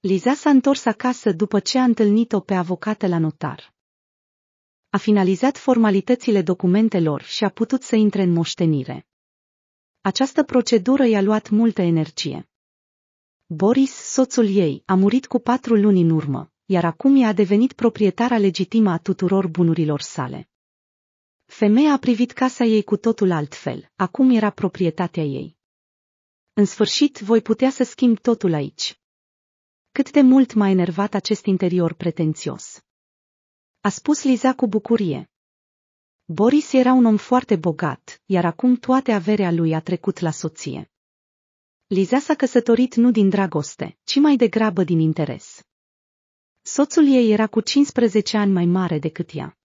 Liza s-a întors acasă după ce a întâlnit-o pe avocată la notar. A finalizat formalitățile documentelor și a putut să intre în moștenire. Această procedură i-a luat multă energie. Boris, soțul ei, a murit cu patru luni în urmă, iar acum ea a devenit proprietara legitimă a tuturor bunurilor sale. Femeia a privit casa ei cu totul altfel, acum era proprietatea ei. În sfârșit voi putea să schimb totul aici cât de mult m-a enervat acest interior pretențios. A spus Liza cu bucurie. Boris era un om foarte bogat, iar acum toate averea lui a trecut la soție. Liza s-a căsătorit nu din dragoste, ci mai degrabă din interes. Soțul ei era cu 15 ani mai mare decât ea.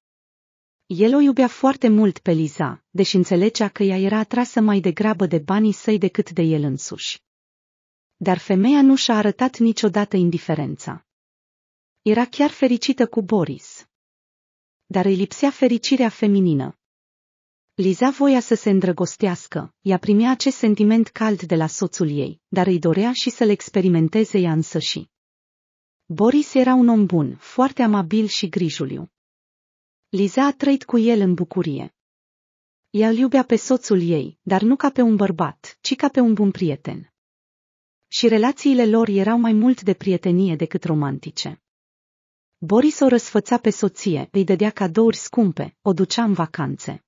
El o iubea foarte mult pe Liza, deși înțelegea că ea era atrasă mai degrabă de banii săi decât de el însuși. Dar femeia nu și-a arătat niciodată indiferența. Era chiar fericită cu Boris. Dar îi lipsea fericirea feminină. Liza voia să se îndrăgostească, ea primea acest sentiment cald de la soțul ei, dar îi dorea și să-l experimenteze ea însăși. Boris era un om bun, foarte amabil și grijuliu. Liza a trăit cu el în bucurie. Ea îl iubea pe soțul ei, dar nu ca pe un bărbat, ci ca pe un bun prieten și relațiile lor erau mai mult de prietenie decât romantice. Boris o răsfăța pe soție, îi dădea cadouri scumpe, o ducea în vacanțe.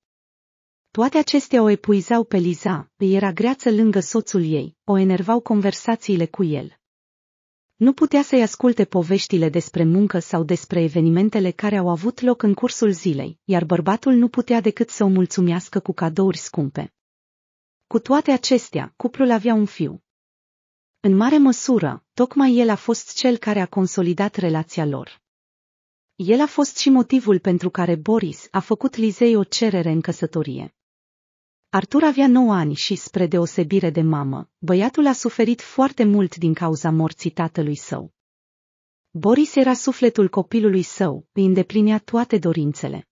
Toate acestea o epuizau pe Liza, îi era greață lângă soțul ei, o enervau conversațiile cu el. Nu putea să-i asculte poveștile despre muncă sau despre evenimentele care au avut loc în cursul zilei, iar bărbatul nu putea decât să o mulțumească cu cadouri scumpe. Cu toate acestea, cuplul avea un fiu, în mare măsură, tocmai el a fost cel care a consolidat relația lor. El a fost și motivul pentru care Boris a făcut Lizei o cerere în căsătorie. Artur avea 9 ani și, spre deosebire de mamă, băiatul a suferit foarte mult din cauza morții tatălui său. Boris era sufletul copilului său, îi îndeplinea toate dorințele.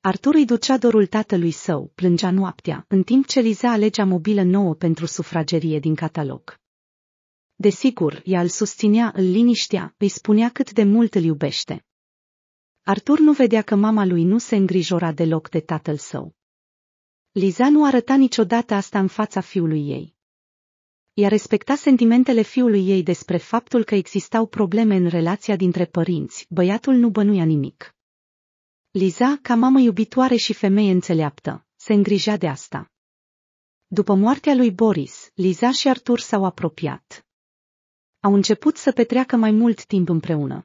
Artur îi ducea dorul tatălui său, plângea noaptea, în timp ce Liza alegea mobilă nouă pentru sufragerie din catalog. Desigur, ea îl susținea, îl liniștea, îi spunea cât de mult îl iubește. Artur nu vedea că mama lui nu se îngrijora deloc de tatăl său. Liza nu arăta niciodată asta în fața fiului ei. Ea respecta sentimentele fiului ei despre faptul că existau probleme în relația dintre părinți, băiatul nu bănuia nimic. Liza, ca mamă iubitoare și femeie înțeleaptă, se îngrijea de asta. După moartea lui Boris, Liza și Artur s-au apropiat au început să petreacă mai mult timp împreună.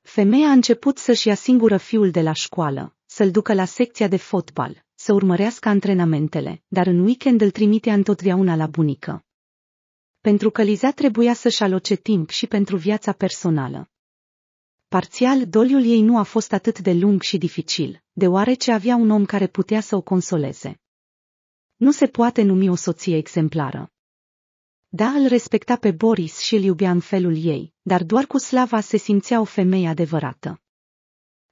Femeia a început să-și ia singură fiul de la școală, să-l ducă la secția de fotbal, să urmărească antrenamentele, dar în weekend îl trimitea întotdeauna la bunică. Pentru că Liza trebuia să-și aloce timp și pentru viața personală. Parțial, doliul ei nu a fost atât de lung și dificil, deoarece avea un om care putea să o consoleze. Nu se poate numi o soție exemplară. Da, îl respecta pe Boris și îl iubea în felul ei, dar doar cu slava se simțea o femeie adevărată.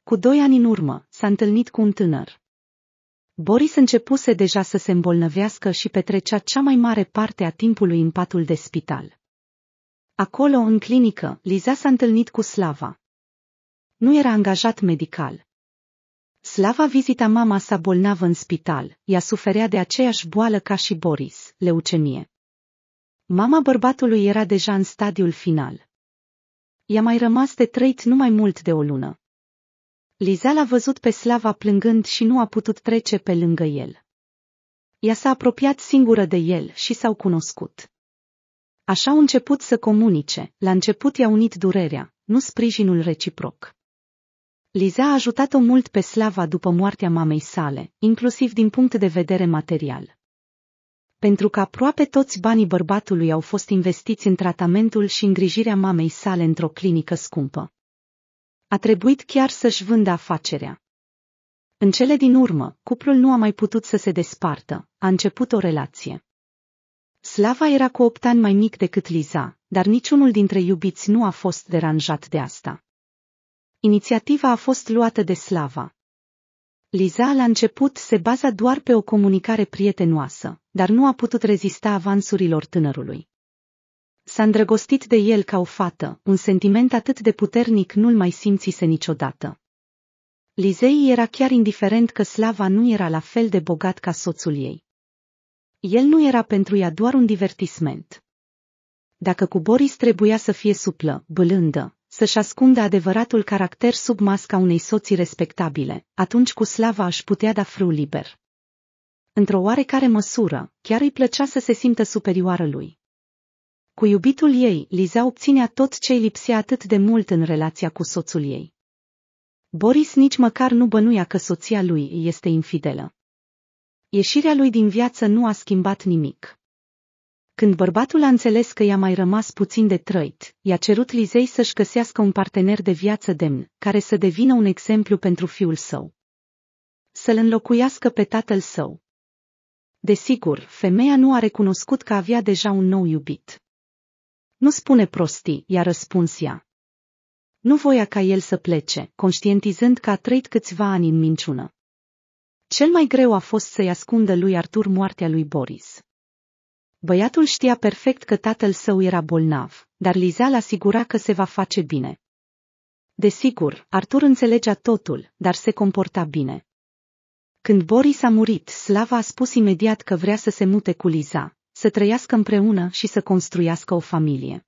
Cu doi ani în urmă, s-a întâlnit cu un tânăr. Boris începuse deja să se îmbolnăvească și petrecea cea mai mare parte a timpului în patul de spital. Acolo, în clinică, Liza s-a întâlnit cu Slava. Nu era angajat medical. Slava vizita mama sa bolnavă în spital, ea suferea de aceeași boală ca și Boris, leucemie. Mama bărbatului era deja în stadiul final. I-a mai rămas de trăit numai mult de o lună. Liza l-a văzut pe Slava plângând și nu a putut trece pe lângă el. Ea s-a apropiat singură de el și s-au cunoscut. Așa au început să comunice, la început i-a unit durerea, nu sprijinul reciproc. Liza a ajutat-o mult pe Slava după moartea mamei sale, inclusiv din punct de vedere material pentru că aproape toți banii bărbatului au fost investiți în tratamentul și îngrijirea mamei sale într-o clinică scumpă. A trebuit chiar să-și vândă afacerea. În cele din urmă, cuplul nu a mai putut să se despartă, a început o relație. Slava era cu opt ani mai mic decât Liza, dar niciunul dintre iubiți nu a fost deranjat de asta. Inițiativa a fost luată de Slava, Liza la început se baza doar pe o comunicare prietenoasă, dar nu a putut rezista avansurilor tânărului. S-a îndrăgostit de el ca o fată, un sentiment atât de puternic nu-l mai simțise niciodată. Lizei era chiar indiferent că Slava nu era la fel de bogat ca soțul ei. El nu era pentru ea doar un divertisment. Dacă cu Boris trebuia să fie suplă, blândă, să-și ascundă adevăratul caracter sub masca unei soții respectabile, atunci cu slava aș putea da fru liber. Într-o oarecare măsură, chiar îi plăcea să se simtă superioară lui. Cu iubitul ei, Liza obținea tot ce îi lipsea atât de mult în relația cu soțul ei. Boris nici măcar nu bănuia că soția lui este infidelă. Ieșirea lui din viață nu a schimbat nimic. Când bărbatul a înțeles că i-a mai rămas puțin de trăit, i-a cerut Lizei să-și găsească un partener de viață demn, care să devină un exemplu pentru fiul său. Să-l înlocuiască pe tatăl său. Desigur, femeia nu a recunoscut că avea deja un nou iubit. Nu spune prostii, i-a răspuns ea. Nu voia ca el să plece, conștientizând că a trăit câțiva ani în minciună. Cel mai greu a fost să-i ascundă lui Artur moartea lui Boris. Băiatul știa perfect că tatăl său era bolnav, dar Liza l asigura că se va face bine. Desigur, Artur înțelegea totul, dar se comporta bine. Când Boris a murit, Slava a spus imediat că vrea să se mute cu Liza, să trăiască împreună și să construiască o familie.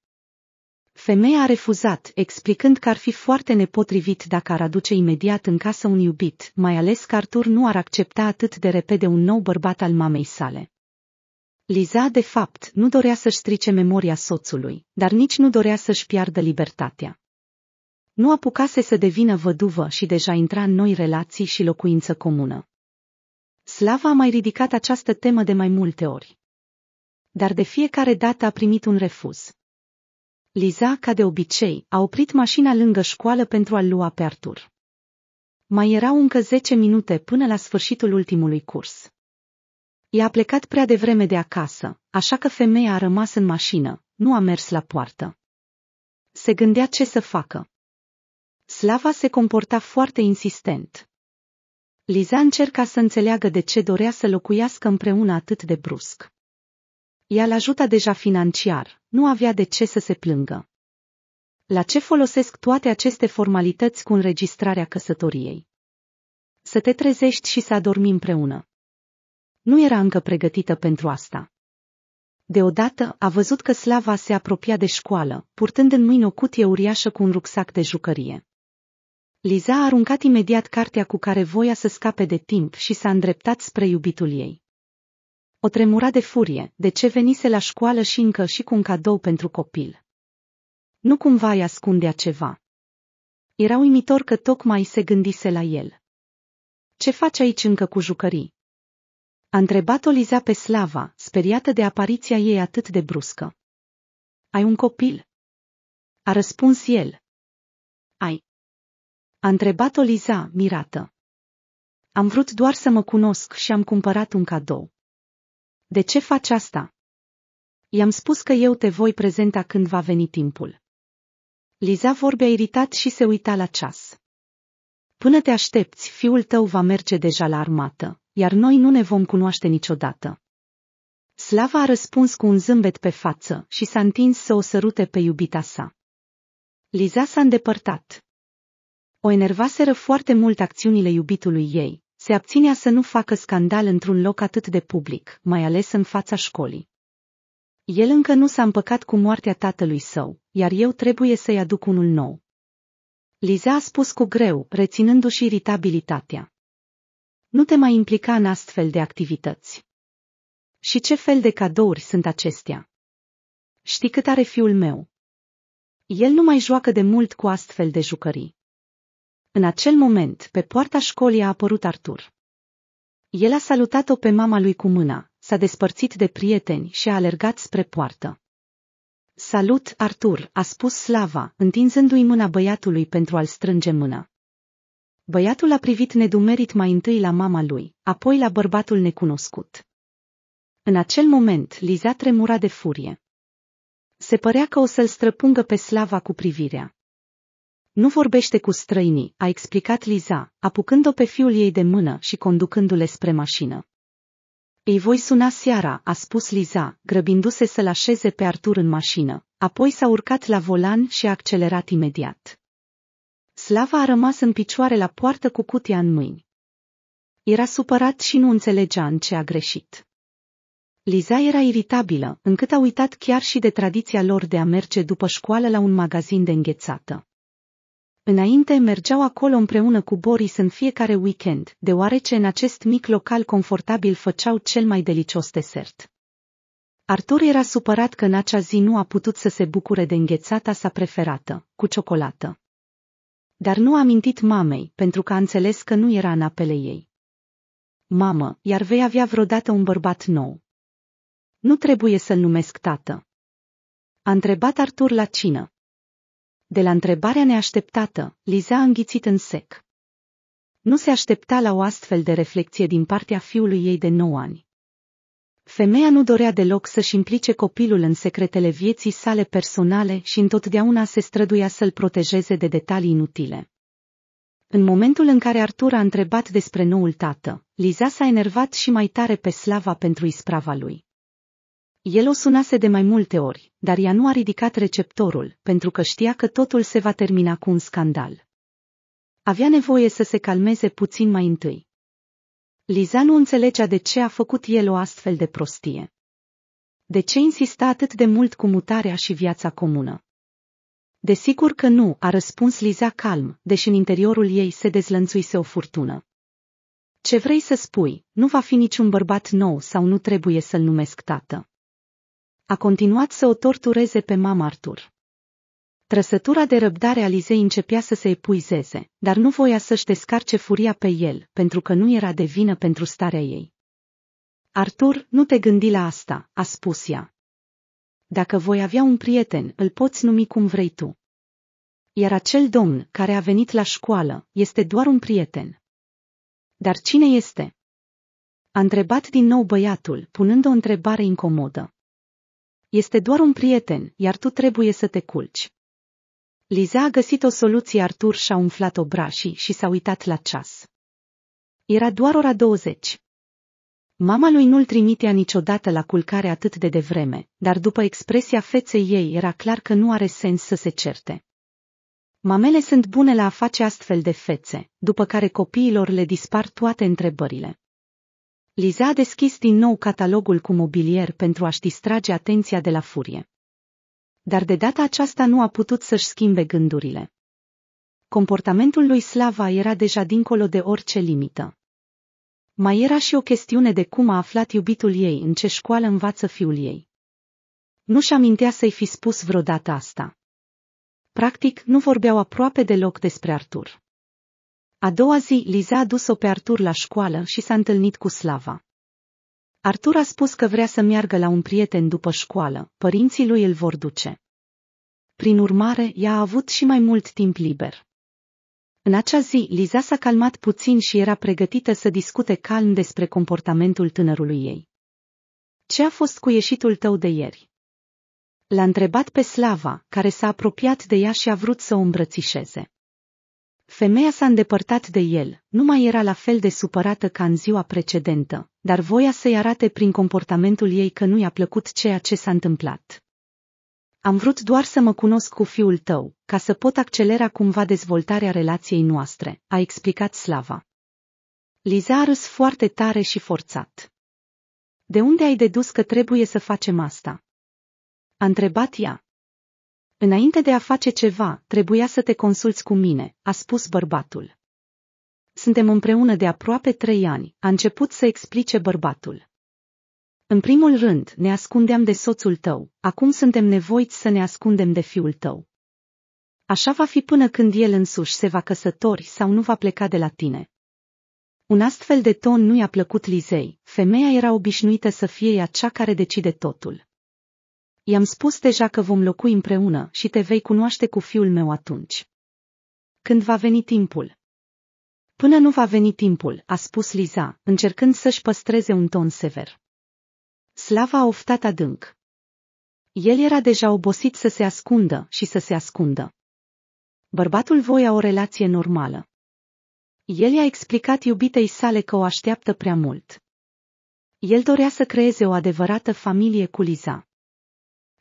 Femeia a refuzat, explicând că ar fi foarte nepotrivit dacă ar aduce imediat în casă un iubit, mai ales că Artur nu ar accepta atât de repede un nou bărbat al mamei sale. Liza, de fapt, nu dorea să-și strice memoria soțului, dar nici nu dorea să-și piardă libertatea. Nu apucase să devină văduvă și deja intra în noi relații și locuință comună. Slava a mai ridicat această temă de mai multe ori. Dar de fiecare dată a primit un refuz. Liza, ca de obicei, a oprit mașina lângă școală pentru a-l lua pe Artur. Mai erau încă zece minute până la sfârșitul ultimului curs. I-a plecat prea devreme de acasă, așa că femeia a rămas în mașină, nu a mers la poartă. Se gândea ce să facă. Slava se comporta foarte insistent. Liza încerca să înțeleagă de ce dorea să locuiască împreună atât de brusc. Ea l-ajuta deja financiar, nu avea de ce să se plângă. La ce folosesc toate aceste formalități cu înregistrarea căsătoriei? Să te trezești și să adormi împreună nu era încă pregătită pentru asta. Deodată a văzut că Slava se apropia de școală, purtând în mâini o cutie uriașă cu un rucsac de jucărie. Liza a aruncat imediat cartea cu care voia să scape de timp și s-a îndreptat spre iubitul ei. O tremura de furie, de ce venise la școală și încă și cu un cadou pentru copil. Nu cumva îi ascundea ceva. Era uimitor că tocmai se gândise la el. Ce faci aici încă cu jucării? A întrebat-o Liza pe Slava, speriată de apariția ei atât de bruscă. Ai un copil? A răspuns el. Ai. A întrebat-o Liza, mirată. Am vrut doar să mă cunosc și am cumpărat un cadou. De ce faci asta? I-am spus că eu te voi prezenta când va veni timpul. Liza vorbea iritat și se uita la ceas. Până te aștepți, fiul tău va merge deja la armată, iar noi nu ne vom cunoaște niciodată. Slava a răspuns cu un zâmbet pe față și s-a întins să o sărute pe iubita sa. Liza s-a îndepărtat. O enervaseră foarte mult acțiunile iubitului ei, se abținea să nu facă scandal într-un loc atât de public, mai ales în fața școlii. El încă nu s-a împăcat cu moartea tatălui său, iar eu trebuie să-i aduc unul nou. Liza a spus cu greu, reținându-și iritabilitatea. Nu te mai implica în astfel de activități. Și ce fel de cadouri sunt acestea? Știi cât are fiul meu. El nu mai joacă de mult cu astfel de jucării. În acel moment, pe poarta școlii a apărut Artur. El a salutat-o pe mama lui cu mâna, s-a despărțit de prieteni și a alergat spre poartă. Salut, Artur, a spus Slava, întinzându-i mâna băiatului pentru a-l strânge mâna. Băiatul a privit nedumerit mai întâi la mama lui, apoi la bărbatul necunoscut. În acel moment, Liza tremura de furie. Se părea că o să-l străpungă pe Slava cu privirea. Nu vorbește cu străinii, a explicat Liza, apucând-o pe fiul ei de mână și conducându-le spre mașină. Îi voi suna seara, a spus Liza, grăbindu-se să-l așeze pe Artur în mașină. Apoi s-a urcat la volan și a accelerat imediat. Slava a rămas în picioare la poartă cu cutia în mâini. Era supărat și nu înțelegea în ce a greșit. Liza era iritabilă, încât a uitat chiar și de tradiția lor de a merge după școală la un magazin de înghețată. Înainte mergeau acolo împreună cu Boris în fiecare weekend, deoarece în acest mic local confortabil făceau cel mai delicios desert. Artur era supărat că în acea zi nu a putut să se bucure de înghețata sa preferată, cu ciocolată. Dar nu a mintit mamei, pentru că a înțeles că nu era în apele ei. Mamă, iar vei avea vreodată un bărbat nou. Nu trebuie să-l numesc tată. A întrebat Artur la cină. De la întrebarea neașteptată, Liza a înghițit în sec. Nu se aștepta la o astfel de reflexie din partea fiului ei de 9 ani. Femeia nu dorea deloc să-și implice copilul în secretele vieții sale personale și întotdeauna se străduia să-l protejeze de detalii inutile. În momentul în care Artur a întrebat despre noul tată, Liza s-a enervat și mai tare pe slava pentru isprava lui. El o sunase de mai multe ori, dar ea nu a ridicat receptorul, pentru că știa că totul se va termina cu un scandal. Avea nevoie să se calmeze puțin mai întâi. Liza nu înțelegea de ce a făcut el o astfel de prostie. De ce insista atât de mult cu mutarea și viața comună? Desigur că nu, a răspuns Liza calm, deși în interiorul ei se dezlănțuise o furtună. Ce vrei să spui, nu va fi niciun bărbat nou sau nu trebuie să-l numesc tată a continuat să o tortureze pe mama Artur. Trăsătura de răbdare a Lizei începea să se epuizeze, dar nu voia să-și descarce furia pe el, pentru că nu era de vină pentru starea ei. Artur, nu te gândi la asta, a spus ea. Dacă voi avea un prieten, îl poți numi cum vrei tu. Iar acel domn care a venit la școală este doar un prieten. Dar cine este? A întrebat din nou băiatul, punând o întrebare incomodă. Este doar un prieten, iar tu trebuie să te culci. Liza a găsit o soluție, Artur și-a umflat obrașii și s-a uitat la ceas. Era doar ora 20. Mama lui nu-l trimitea niciodată la culcare atât de devreme, dar după expresia feței ei era clar că nu are sens să se certe. Mamele sunt bune la a face astfel de fețe, după care copiilor le dispar toate întrebările. Liza a deschis din nou catalogul cu mobilier pentru a-și distrage atenția de la furie. Dar de data aceasta nu a putut să-și schimbe gândurile. Comportamentul lui Slava era deja dincolo de orice limită. Mai era și o chestiune de cum a aflat iubitul ei în ce școală învață fiul ei. Nu-și amintea să-i fi spus vreodată asta. Practic, nu vorbeau aproape deloc despre Artur. A doua zi, Liza a dus-o pe Artur la școală și s-a întâlnit cu Slava. Artur a spus că vrea să meargă la un prieten după școală, părinții lui îl vor duce. Prin urmare, ea a avut și mai mult timp liber. În acea zi, Liza s-a calmat puțin și era pregătită să discute calm despre comportamentul tânărului ei. Ce a fost cu ieșitul tău de ieri? L-a întrebat pe Slava, care s-a apropiat de ea și a vrut să o îmbrățișeze. Femeia s-a îndepărtat de el, nu mai era la fel de supărată ca în ziua precedentă, dar voia să-i arate prin comportamentul ei că nu i-a plăcut ceea ce s-a întâmplat. Am vrut doar să mă cunosc cu fiul tău, ca să pot accelera cumva dezvoltarea relației noastre, a explicat Slava. Liza a râs foarte tare și forțat. De unde ai dedus că trebuie să facem asta? A întrebat ea. Înainte de a face ceva, trebuia să te consulți cu mine, a spus bărbatul. Suntem împreună de aproape trei ani, a început să explice bărbatul. În primul rând, ne ascundeam de soțul tău, acum suntem nevoiți să ne ascundem de fiul tău. Așa va fi până când el însuși se va căsători sau nu va pleca de la tine. Un astfel de ton nu i-a plăcut Lizei, femeia era obișnuită să fie ea cea care decide totul. I-am spus deja că vom locui împreună și te vei cunoaște cu fiul meu atunci. Când va veni timpul? Până nu va veni timpul, a spus Liza, încercând să-și păstreze un ton sever. Slava a oftat adânc. El era deja obosit să se ascundă și să se ascundă. Bărbatul voia o relație normală. El i-a explicat iubitei sale că o așteaptă prea mult. El dorea să creeze o adevărată familie cu Liza.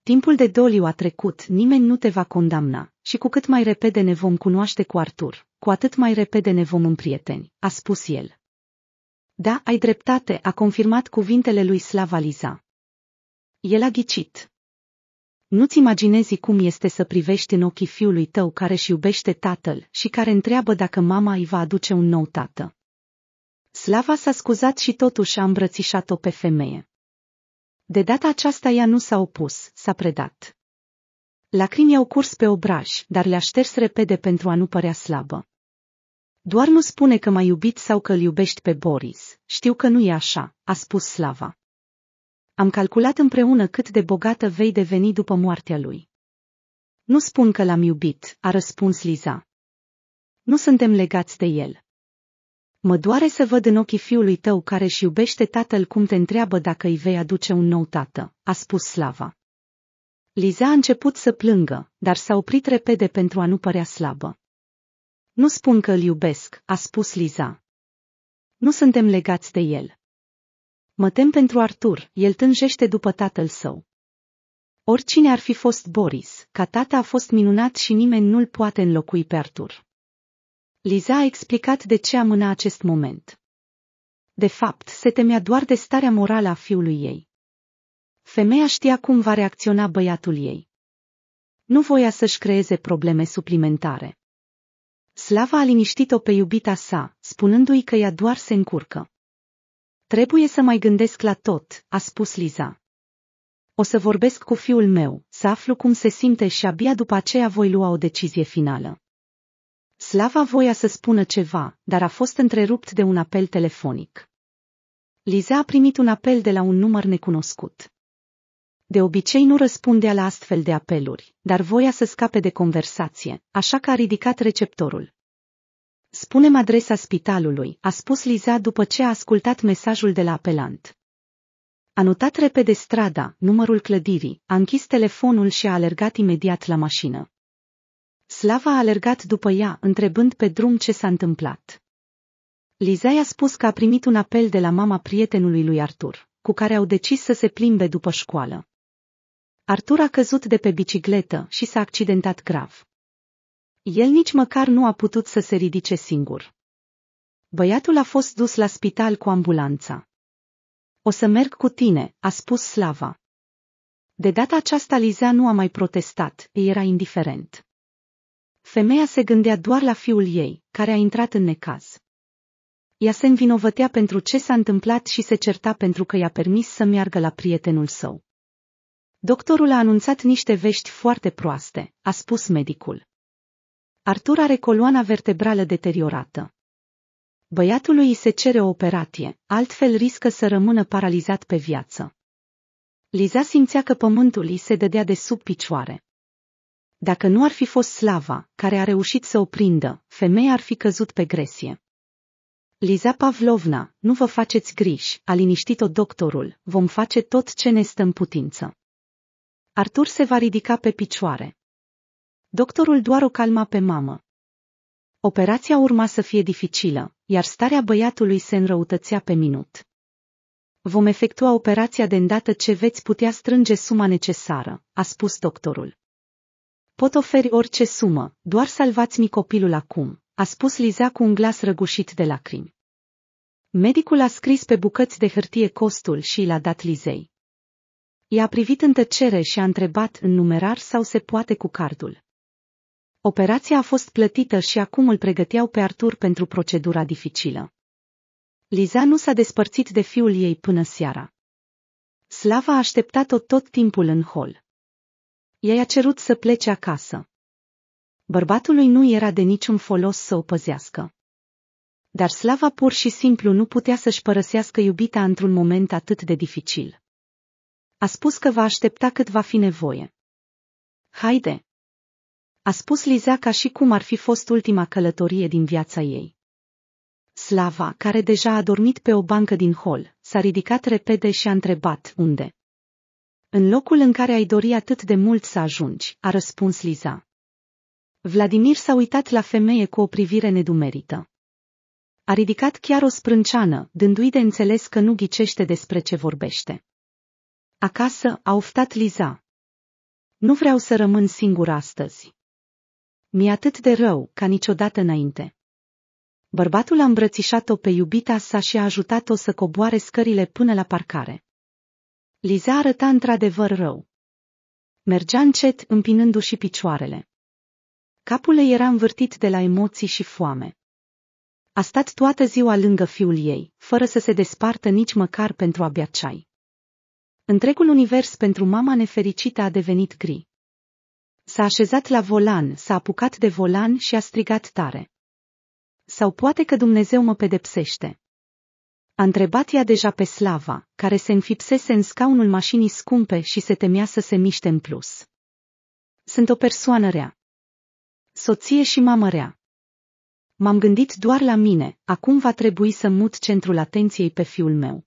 Timpul de doliu a trecut, nimeni nu te va condamna, și cu cât mai repede ne vom cunoaște cu Artur, cu atât mai repede ne vom împrieteni, a spus el. Da, ai dreptate, a confirmat cuvintele lui Slava Liza. El a ghicit. Nu-ți imaginezi cum este să privești în ochii fiului tău care își iubește tatăl și care întreabă dacă mama îi va aduce un nou tată. Slava s-a scuzat și totuși a îmbrățișat-o pe femeie. De data aceasta ea nu s-a opus, s-a predat. Lacrimi au curs pe obraj, dar le-a șters repede pentru a nu părea slabă. Doar nu spune că m-ai iubit sau că îl iubești pe Boris, știu că nu e așa, a spus Slava. Am calculat împreună cât de bogată vei deveni după moartea lui. Nu spun că l-am iubit, a răspuns Liza. Nu suntem legați de el. Mă doare să văd în ochii fiului tău care își iubește tatăl cum te întreabă dacă îi vei aduce un nou tată, a spus Slava. Liza a început să plângă, dar s-a oprit repede pentru a nu părea slabă. Nu spun că îl iubesc, a spus Liza. Nu suntem legați de el. Mă tem pentru Artur, el tânjește după tatăl său. Oricine ar fi fost Boris, ca tata a fost minunat și nimeni nu-l poate înlocui pe Artur. Liza a explicat de ce amâna acest moment. De fapt, se temea doar de starea morală a fiului ei. Femeia știa cum va reacționa băiatul ei. Nu voia să-și creeze probleme suplimentare. Slava a liniștit-o pe iubita sa, spunându-i că ea doar se încurcă. Trebuie să mai gândesc la tot, a spus Liza. O să vorbesc cu fiul meu, să aflu cum se simte și abia după aceea voi lua o decizie finală. Slava voia să spună ceva, dar a fost întrerupt de un apel telefonic. Liza a primit un apel de la un număr necunoscut. De obicei nu răspundea la astfel de apeluri, dar voia să scape de conversație, așa că a ridicat receptorul. Spunem adresa spitalului, a spus Liza după ce a ascultat mesajul de la apelant. A notat repede strada, numărul clădirii, a închis telefonul și a alergat imediat la mașină. Slava a alergat după ea, întrebând pe drum ce s-a întâmplat. Liza i-a spus că a primit un apel de la mama prietenului lui Artur, cu care au decis să se plimbe după școală. Artur a căzut de pe bicicletă și s-a accidentat grav. El nici măcar nu a putut să se ridice singur. Băiatul a fost dus la spital cu ambulanța. O să merg cu tine, a spus Slava. De data aceasta Liza nu a mai protestat, era indiferent. Femeia se gândea doar la fiul ei, care a intrat în necaz. Ea se învinovătea pentru ce s-a întâmplat și se certa pentru că i-a permis să meargă la prietenul său. Doctorul a anunțat niște vești foarte proaste, a spus medicul. Artur are coloana vertebrală deteriorată. Băiatului îi se cere o operație, altfel riscă să rămână paralizat pe viață. Liza simțea că pământul îi se dădea de sub picioare. Dacă nu ar fi fost slava, care a reușit să o prindă, femeia ar fi căzut pe gresie. Liza Pavlovna, nu vă faceți griji, a liniștit-o doctorul, vom face tot ce ne stă în putință. Artur se va ridica pe picioare. Doctorul doar o calma pe mamă. Operația urma să fie dificilă, iar starea băiatului se înrăutățea pe minut. Vom efectua operația de îndată ce veți putea strânge suma necesară, a spus doctorul. Pot oferi orice sumă, doar salvați-mi copilul acum, a spus Liza cu un glas răgușit de lacrimi. Medicul a scris pe bucăți de hârtie costul și l-a dat Lizei. I-a privit în tăcere și a întrebat în numerar sau se poate cu cardul. Operația a fost plătită și acum îl pregăteau pe Artur pentru procedura dificilă. Liza nu s-a despărțit de fiul ei până seara. Slava a așteptat-o tot timpul în hol ei a cerut să plece acasă. Bărbatului nu era de niciun folos să o păzească. Dar Slava pur și simplu nu putea să-și părăsească iubita într-un moment atât de dificil. A spus că va aștepta cât va fi nevoie. Haide! A spus Liza ca și cum ar fi fost ultima călătorie din viața ei. Slava, care deja a dormit pe o bancă din hol, s-a ridicat repede și a întrebat unde. În locul în care ai dori atât de mult să ajungi, a răspuns Liza. Vladimir s-a uitat la femeie cu o privire nedumerită. A ridicat chiar o sprânceană, dându-i de înțeles că nu ghicește despre ce vorbește. Acasă a oftat Liza. Nu vreau să rămân singur astăzi. Mi-e atât de rău ca niciodată înainte. Bărbatul a îmbrățișat-o pe iubita sa și a ajutat-o să coboare scările până la parcare. Liza arăta într-adevăr rău. Mergea încet, împinându-și picioarele. Capul ei era învârtit de la emoții și foame. A stat toată ziua lângă fiul ei, fără să se despartă nici măcar pentru a bea ceai. Întregul univers pentru mama nefericită a devenit gri. S-a așezat la volan, s-a apucat de volan și a strigat tare. Sau poate că Dumnezeu mă pedepsește. A întrebat ea deja pe Slava, care se înfipsese în scaunul mașinii scumpe și se temea să se miște în plus. Sunt o persoană rea. Soție și mamă rea. M-am gândit doar la mine, acum va trebui să mut centrul atenției pe fiul meu.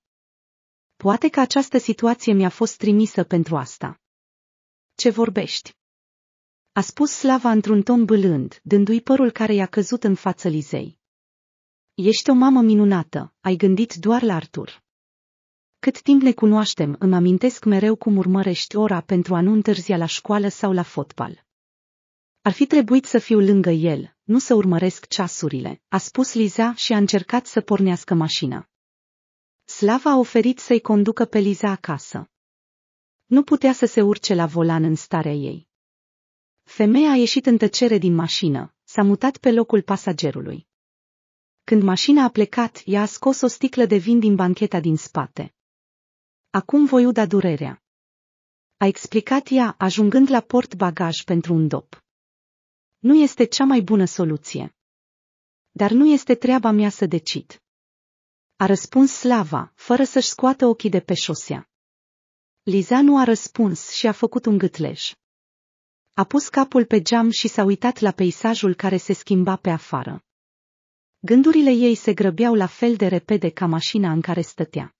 Poate că această situație mi-a fost trimisă pentru asta. Ce vorbești? A spus Slava într-un ton bâlând, dându-i părul care i-a căzut în față Lizei. Ești o mamă minunată, ai gândit doar la Artur. Cât timp ne cunoaștem, îmi amintesc mereu cum urmărești ora pentru a nu întârzia la școală sau la fotbal. Ar fi trebuit să fiu lângă el, nu să urmăresc ceasurile, a spus Liza și a încercat să pornească mașina. Slava a oferit să-i conducă pe Liza acasă. Nu putea să se urce la volan în starea ei. Femeia a ieșit în tăcere din mașină, s-a mutat pe locul pasagerului. Când mașina a plecat, ea a scos o sticlă de vin din bancheta din spate. Acum voi uda durerea. A explicat ea, ajungând la port bagaj pentru un dop. Nu este cea mai bună soluție. Dar nu este treaba mea să decid. A răspuns Slava, fără să-și scoată ochii de pe șosea. Liza nu a răspuns și a făcut un gâtlej. A pus capul pe geam și s-a uitat la peisajul care se schimba pe afară. Gândurile ei se grăbeau la fel de repede ca mașina în care stătea.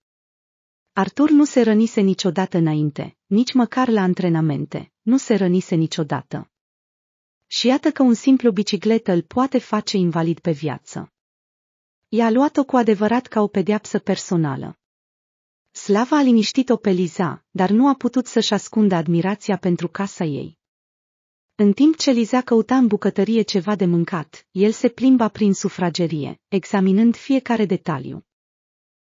Artur nu se rănise niciodată înainte, nici măcar la antrenamente, nu se rănise niciodată. Și iată că un simplu bicicletă îl poate face invalid pe viață. I-a luat-o cu adevărat ca o pedeapsă personală. Slava a liniștit-o pe Liza, dar nu a putut să-și ascundă admirația pentru casa ei. În timp ce Liza căuta în bucătărie ceva de mâncat, el se plimba prin sufragerie, examinând fiecare detaliu.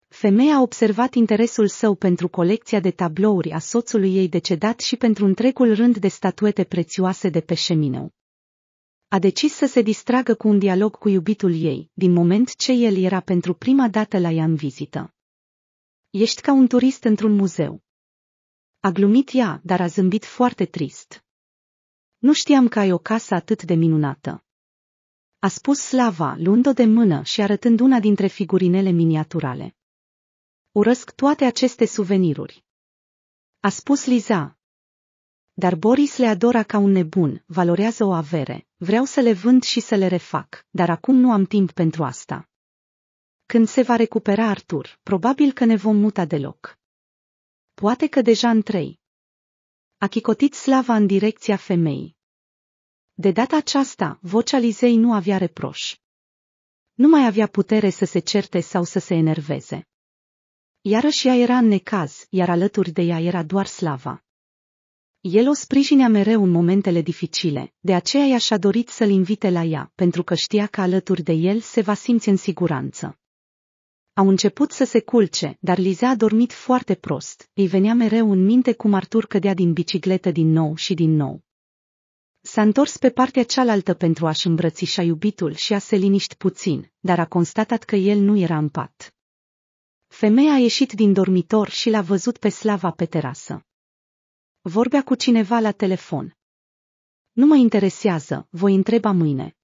Femeia a observat interesul său pentru colecția de tablouri a soțului ei decedat și pentru întregul rând de statuete prețioase de pe șemineu. A decis să se distragă cu un dialog cu iubitul ei, din moment ce el era pentru prima dată la ea în vizită. Ești ca un turist într-un muzeu. A glumit ea, dar a zâmbit foarte trist. Nu știam că ai o casă atât de minunată. A spus Slava, luând-o de mână și arătând una dintre figurinele miniaturale. Urăsc toate aceste suveniruri. A spus Liza. Dar Boris le adora ca un nebun, valorează o avere, vreau să le vând și să le refac, dar acum nu am timp pentru asta. Când se va recupera Artur, probabil că ne vom muta deloc. Poate că deja în trei. A chicotit slava în direcția femeii, de data aceasta, vocea Lizei nu avea reproș. Nu mai avea putere să se certe sau să se enerveze. Iarăși ea era în necaz, iar alături de ea era doar slava. El o sprijinea mereu în momentele dificile, de aceea i-a și-a dorit să-l invite la ea, pentru că știa că alături de el se va simți în siguranță. Au început să se culce, dar Liza a dormit foarte prost, îi venea mereu în minte cum Artur cădea din bicicletă din nou și din nou. S-a întors pe partea cealaltă pentru a-și îmbrățișa iubitul și a se liniști puțin, dar a constatat că el nu era în pat. Femeia a ieșit din dormitor și l-a văzut pe Slava pe terasă. Vorbea cu cineva la telefon. Nu mă interesează, voi întreba mâine.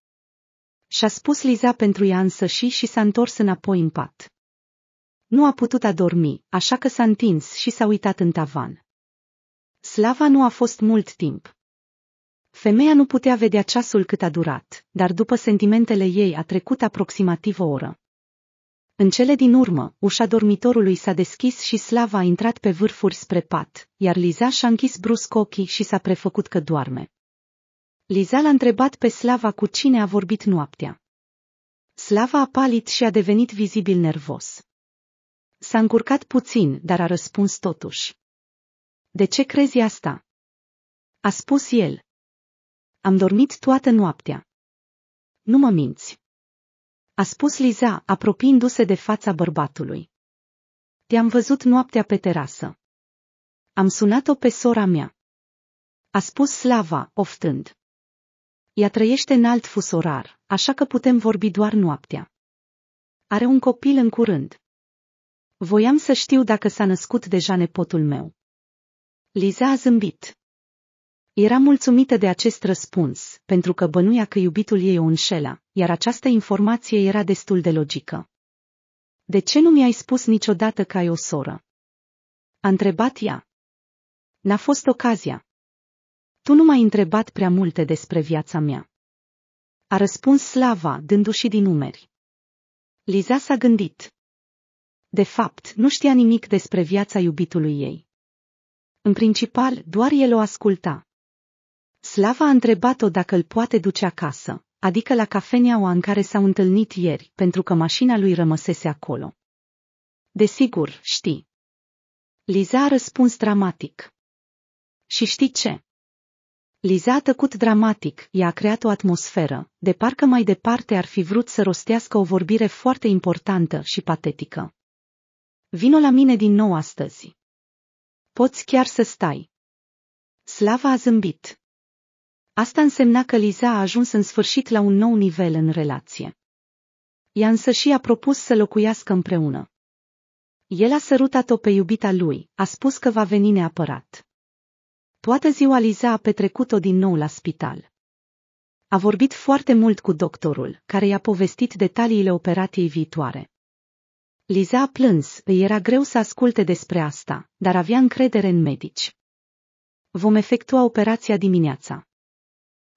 Și-a spus Liza pentru ea și și s-a întors înapoi în pat. Nu a putut adormi, așa că s-a întins și s-a uitat în tavan. Slava nu a fost mult timp, Femeia nu putea vedea ceasul cât a durat, dar după sentimentele ei a trecut aproximativ o oră. În cele din urmă, ușa dormitorului s-a deschis și Slava a intrat pe vârfuri spre pat, iar Liza și-a închis brusc ochii și s-a prefăcut că doarme. Liza l-a întrebat pe Slava cu cine a vorbit noaptea. Slava a palit și a devenit vizibil nervos. S-a încurcat puțin, dar a răspuns totuși. De ce crezi asta? A spus el, am dormit toată noaptea. Nu mă minți. A spus Liza, apropiindu-se de fața bărbatului. Te-am văzut noaptea pe terasă. Am sunat-o pe sora mea. A spus Slava, oftând. Ea trăiește în alt fusorar, așa că putem vorbi doar noaptea. Are un copil în curând. Voiam să știu dacă s-a născut deja nepotul meu. Liza a zâmbit. Era mulțumită de acest răspuns, pentru că bănuia că iubitul ei o înșela, iar această informație era destul de logică. De ce nu mi-ai spus niciodată că ai o soră? A întrebat ea. N-a fost ocazia. Tu nu m-ai întrebat prea multe despre viața mea. A răspuns Slava, dându-și din numeri. Liza s-a gândit. De fapt, nu știa nimic despre viața iubitului ei. În principal, doar el o asculta, Slava a întrebat-o dacă îl poate duce acasă, adică la cafeneaua în care s-au întâlnit ieri, pentru că mașina lui rămăsese acolo. Desigur, știi. Liza a răspuns dramatic. Și știi ce? Liza a tăcut dramatic, i a creat o atmosferă, de parcă mai departe ar fi vrut să rostească o vorbire foarte importantă și patetică. Vino la mine din nou astăzi. Poți chiar să stai. Slava a zâmbit. Asta însemna că Liza a ajuns în sfârșit la un nou nivel în relație. Ea însă și a propus să locuiască împreună. El a sărutat-o pe iubita lui, a spus că va veni neapărat. Toată ziua Liza a petrecut-o din nou la spital. A vorbit foarte mult cu doctorul, care i-a povestit detaliile operației viitoare. Liza a plâns, îi era greu să asculte despre asta, dar avea încredere în medici. Vom efectua operația dimineața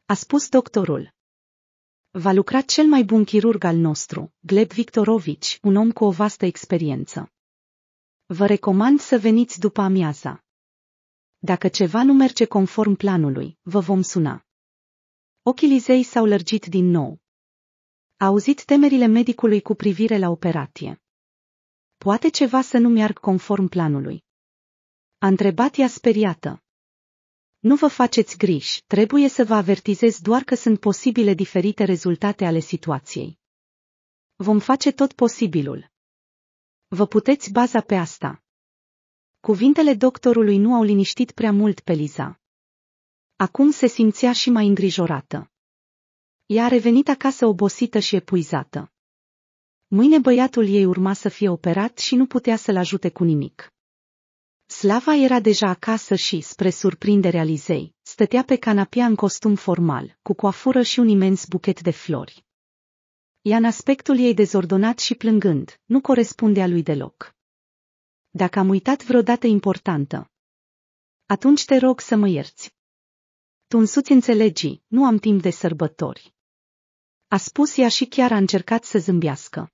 a spus doctorul. Va lucra cel mai bun chirurg al nostru, Gleb Victorovici, un om cu o vastă experiență. Vă recomand să veniți după amiaza. Dacă ceva nu merge conform planului, vă vom suna. Ochii Lizei s-au lărgit din nou. A auzit temerile medicului cu privire la operație. Poate ceva să nu meargă conform planului. A întrebat ea speriată. Nu vă faceți griji, trebuie să vă avertizez doar că sunt posibile diferite rezultate ale situației. Vom face tot posibilul. Vă puteți baza pe asta. Cuvintele doctorului nu au liniștit prea mult pe Liza. Acum se simțea și mai îngrijorată. Ea a revenit acasă obosită și epuizată. Mâine băiatul ei urma să fie operat și nu putea să-l ajute cu nimic. Slava era deja acasă și, spre surprinderea Lizei, stătea pe canapea în costum formal, cu coafură și un imens buchet de flori. Ea în aspectul ei dezordonat și plângând, nu corespundea lui deloc. Dacă am uitat vreodată importantă, atunci te rog să mă ierți. Tu însuți înțelegi, nu am timp de sărbători. A spus ea și chiar a încercat să zâmbească.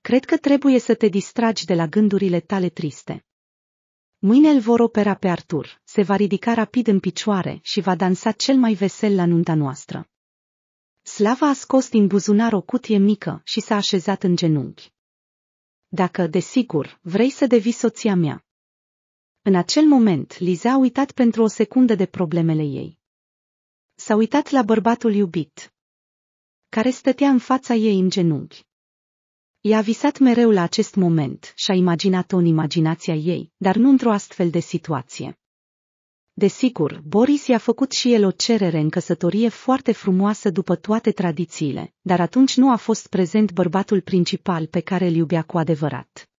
Cred că trebuie să te distragi de la gândurile tale triste. Mâine îl vor opera pe Artur, se va ridica rapid în picioare și va dansa cel mai vesel la nunta noastră. Slava a scos din buzunar o cutie mică și s-a așezat în genunchi. Dacă, desigur, vrei să devii soția mea. În acel moment, Liza a uitat pentru o secundă de problemele ei. S-a uitat la bărbatul iubit, care stătea în fața ei în genunchi. I-a visat mereu la acest moment și a imaginat-o în imaginația ei, dar nu într-o astfel de situație. Desigur, Boris i-a făcut și el o cerere în căsătorie foarte frumoasă după toate tradițiile, dar atunci nu a fost prezent bărbatul principal pe care îl iubea cu adevărat.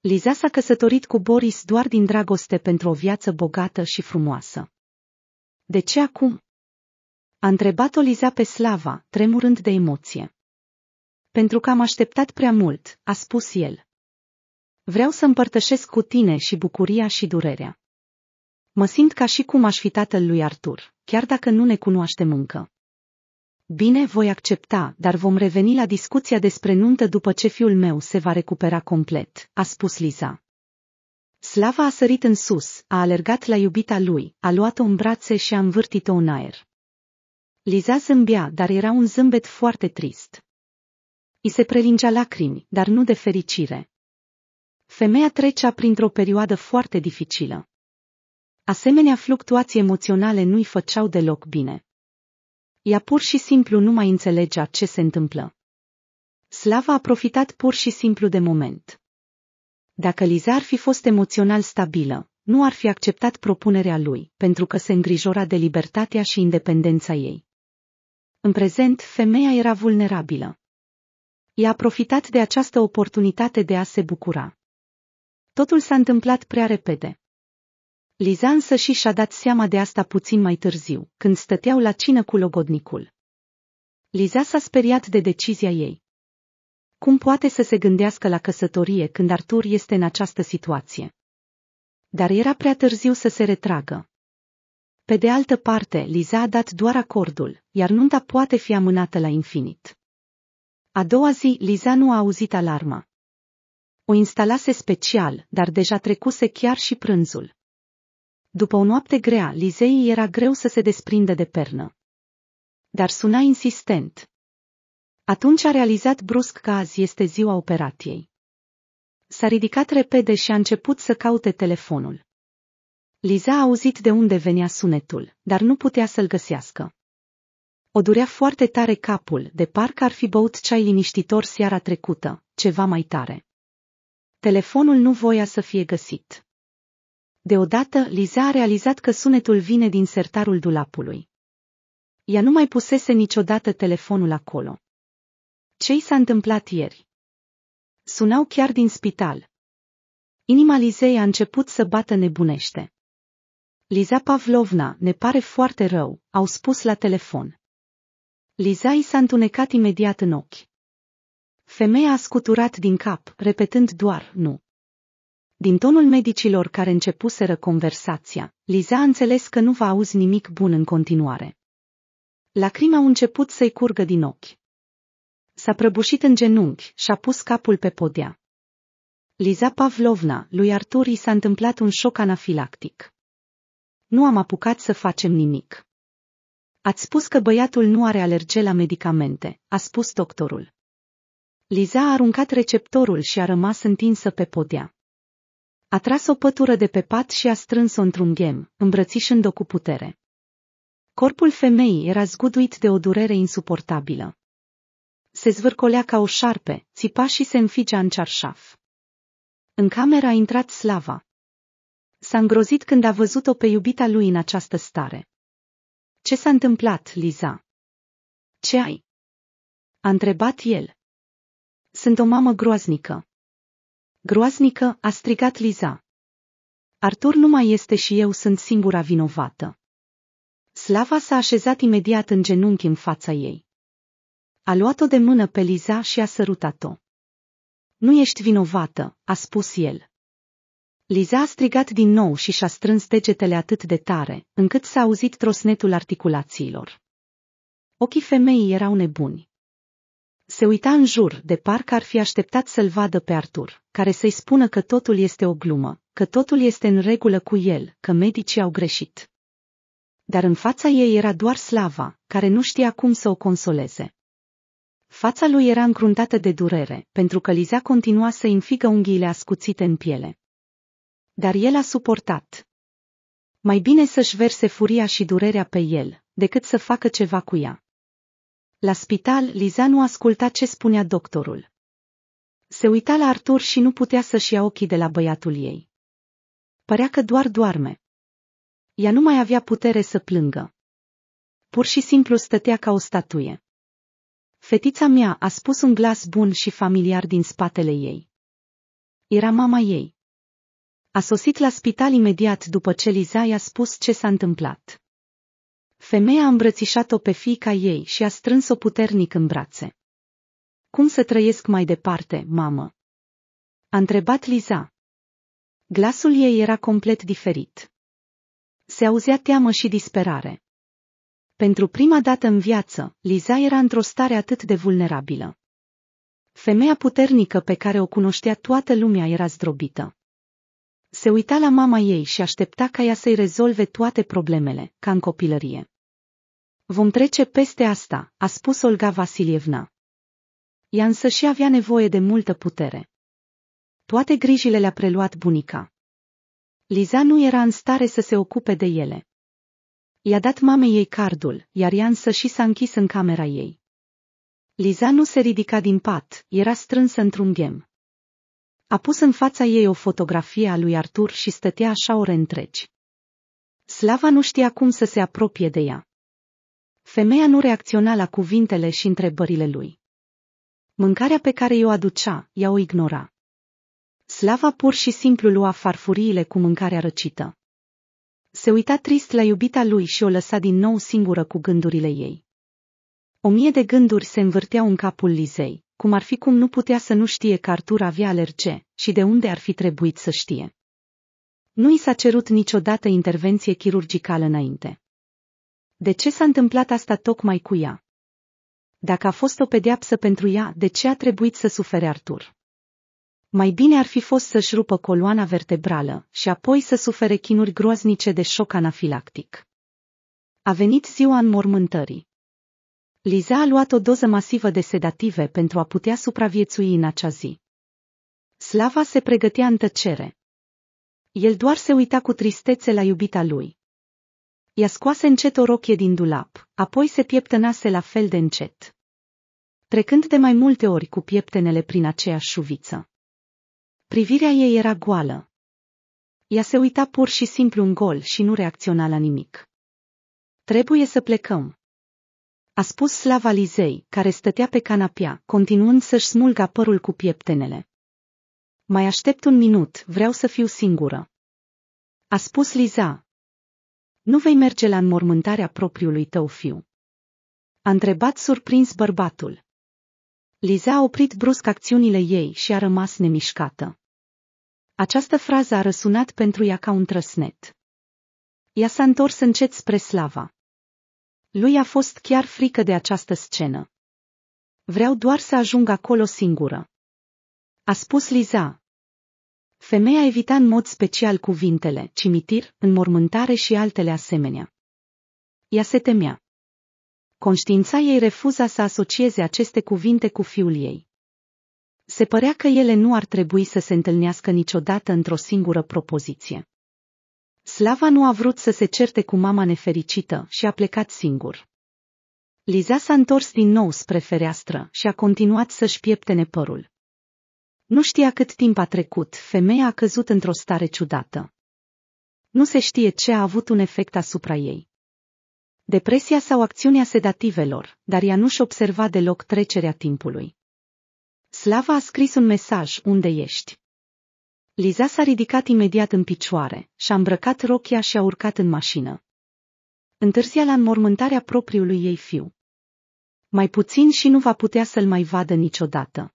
Liza s-a căsătorit cu Boris doar din dragoste pentru o viață bogată și frumoasă. De ce acum? A întrebat-o Liza pe Slava, tremurând de emoție. Pentru că am așteptat prea mult, a spus el. Vreau să împărtășesc cu tine și bucuria și durerea. Mă simt ca și cum aș fi tatăl lui Artur, chiar dacă nu ne cunoaștem încă. Bine, voi accepta, dar vom reveni la discuția despre nuntă după ce fiul meu se va recupera complet, a spus Liza. Slava a sărit în sus, a alergat la iubita lui, a luat-o în brațe și a învârtit-o în aer. Liza zâmbea, dar era un zâmbet foarte trist. I se prelingea lacrimi, dar nu de fericire. Femeia trecea printr-o perioadă foarte dificilă. Asemenea fluctuații emoționale nu-i făceau deloc bine. Ea pur și simplu nu mai înțelegea ce se întâmplă. Slava a profitat pur și simplu de moment. Dacă Liza ar fi fost emoțional stabilă, nu ar fi acceptat propunerea lui, pentru că se îngrijora de libertatea și independența ei. În prezent, femeia era vulnerabilă i-a profitat de această oportunitate de a se bucura. Totul s-a întâmplat prea repede. Liza însă și și-a dat seama de asta puțin mai târziu, când stăteau la cină cu logodnicul. Liza s-a speriat de decizia ei. Cum poate să se gândească la căsătorie când Artur este în această situație? Dar era prea târziu să se retragă. Pe de altă parte, Liza a dat doar acordul, iar nunta poate fi amânată la infinit. A doua zi, Liza nu a auzit alarma. O instalase special, dar deja trecuse chiar și prânzul. După o noapte grea, Lizei era greu să se desprindă de pernă. Dar suna insistent. Atunci a realizat brusc că azi este ziua operației. S-a ridicat repede și a început să caute telefonul. Liza a auzit de unde venea sunetul, dar nu putea să-l găsească. O durea foarte tare capul, de parcă ar fi băut ceai liniștitor seara trecută, ceva mai tare. Telefonul nu voia să fie găsit. Deodată, Liza a realizat că sunetul vine din sertarul dulapului. Ea nu mai pusese niciodată telefonul acolo. Ce i s-a întâmplat ieri? Sunau chiar din spital. Inima Lizei a început să bată nebunește. Liza Pavlovna, ne pare foarte rău, au spus la telefon. Liza i s-a întunecat imediat în ochi. Femeia a scuturat din cap, repetând doar nu. Din tonul medicilor care începuseră conversația, Liza a înțeles că nu va auzi nimic bun în continuare. Lacrima a început să-i curgă din ochi. S-a prăbușit în genunchi și a pus capul pe podea. Liza Pavlovna, lui Artur i s-a întâmplat un șoc anafilactic. Nu am apucat să facem nimic. Ați spus că băiatul nu are alerge la medicamente, a spus doctorul. Liza a aruncat receptorul și a rămas întinsă pe podea. A tras o pătură de pe pat și a strâns-o într-un ghem, îmbrățișând-o cu putere. Corpul femeii era zguduit de o durere insuportabilă. Se zvârcolea ca o șarpe, țipa și se înfigea în cearșaf. În camera a intrat Slava. S-a îngrozit când a văzut-o pe iubita lui în această stare. Ce s-a întâmplat, Liza? Ce ai? A întrebat el. Sunt o mamă groaznică. Groaznică, a strigat Liza. Artur nu mai este și eu sunt singura vinovată. Slava s-a așezat imediat în genunchi în fața ei. A luat-o de mână pe Liza și a sărutat-o. Nu ești vinovată, a spus el. Liza a strigat din nou și și-a strâns degetele atât de tare, încât s-a auzit trosnetul articulațiilor. Ochii femeii erau nebuni. Se uita în jur, de parcă ar fi așteptat să-l vadă pe Artur, care să-i spună că totul este o glumă, că totul este în regulă cu el, că medicii au greșit. Dar în fața ei era doar Slava, care nu știa cum să o consoleze. Fața lui era încruntată de durere, pentru că Liza continua să înfigă unghiile ascuțite în piele. Dar el a suportat. Mai bine să-și verse furia și durerea pe el, decât să facă ceva cu ea. La spital, Liza nu asculta ce spunea doctorul. Se uita la Artur și nu putea să-și ia ochii de la băiatul ei. Părea că doar doarme. Ea nu mai avea putere să plângă. Pur și simplu stătea ca o statuie. Fetița mea a spus un glas bun și familiar din spatele ei. Era mama ei. A sosit la spital imediat după ce Liza i-a spus ce s-a întâmplat. Femeia a îmbrățișat-o pe fiica ei și a strâns-o puternic în brațe. Cum să trăiesc mai departe, mamă? A întrebat Liza. Glasul ei era complet diferit. Se auzea teamă și disperare. Pentru prima dată în viață, Liza era într-o stare atât de vulnerabilă. Femeia puternică pe care o cunoștea toată lumea era zdrobită. Se uita la mama ei și aștepta ca ea să-i rezolve toate problemele, ca în copilărie. Vom trece peste asta, a spus Olga Vasilievna. Ea însă și avea nevoie de multă putere. Toate grijile le-a preluat bunica. Liza nu era în stare să se ocupe de ele. I-a dat mamei ei cardul, iar ea însă și s-a închis în camera ei. Liza nu se ridica din pat, era strânsă într-un ghem. A pus în fața ei o fotografie a lui Artur și stătea așa ore întregi. Slava nu știa cum să se apropie de ea. Femeia nu reacționa la cuvintele și întrebările lui. Mâncarea pe care i-o aducea, ea o ignora. Slava pur și simplu lua farfuriile cu mâncarea răcită. Se uita trist la iubita lui și o lăsa din nou singură cu gândurile ei. O mie de gânduri se învârteau în capul Lizei cum ar fi cum nu putea să nu știe că Artur avea alerge și de unde ar fi trebuit să știe. Nu i s-a cerut niciodată intervenție chirurgicală înainte. De ce s-a întâmplat asta tocmai cu ea? Dacă a fost o pedeapsă pentru ea, de ce a trebuit să sufere Artur? Mai bine ar fi fost să-și rupă coloana vertebrală și apoi să sufere chinuri groaznice de șoc anafilactic. A venit ziua înmormântării. Liza a luat o doză masivă de sedative pentru a putea supraviețui în acea zi. Slava se pregătea în tăcere. El doar se uita cu tristețe la iubita lui. Ea scoase încet o rochie din dulap, apoi se pieptănase la fel de încet. Trecând de mai multe ori cu pieptenele prin aceeași șuviță. Privirea ei era goală. Ea se uita pur și simplu în gol și nu reacționa la nimic. Trebuie să plecăm, a spus slava Lizei, care stătea pe canapea, continuând să-și smulgă părul cu pieptenele. Mai aștept un minut, vreau să fiu singură. A spus Liza. Nu vei merge la înmormântarea propriului tău fiu. A întrebat surprins bărbatul. Liza a oprit brusc acțiunile ei și a rămas nemișcată. Această frază a răsunat pentru ea ca un trăsnet. Ea s-a întors încet spre slava. Lui a fost chiar frică de această scenă. Vreau doar să ajung acolo singură. A spus Liza. Femeia evita în mod special cuvintele, cimitir, înmormântare și altele asemenea. Ea se temea. Conștiința ei refuza să asocieze aceste cuvinte cu fiul ei. Se părea că ele nu ar trebui să se întâlnească niciodată într-o singură propoziție. Slava nu a vrut să se certe cu mama nefericită și a plecat singur. Liza s-a întors din nou spre fereastră și a continuat să-și pieptene părul. Nu știa cât timp a trecut, femeia a căzut într-o stare ciudată. Nu se știe ce a avut un efect asupra ei. Depresia sau acțiunea sedativelor, dar ea nu-și observa deloc trecerea timpului. Slava a scris un mesaj, unde ești? Liza s-a ridicat imediat în picioare, și-a îmbrăcat rochia și a urcat în mașină. Întârzia la înmormântarea propriului ei fiu. Mai puțin și nu va putea să-l mai vadă niciodată.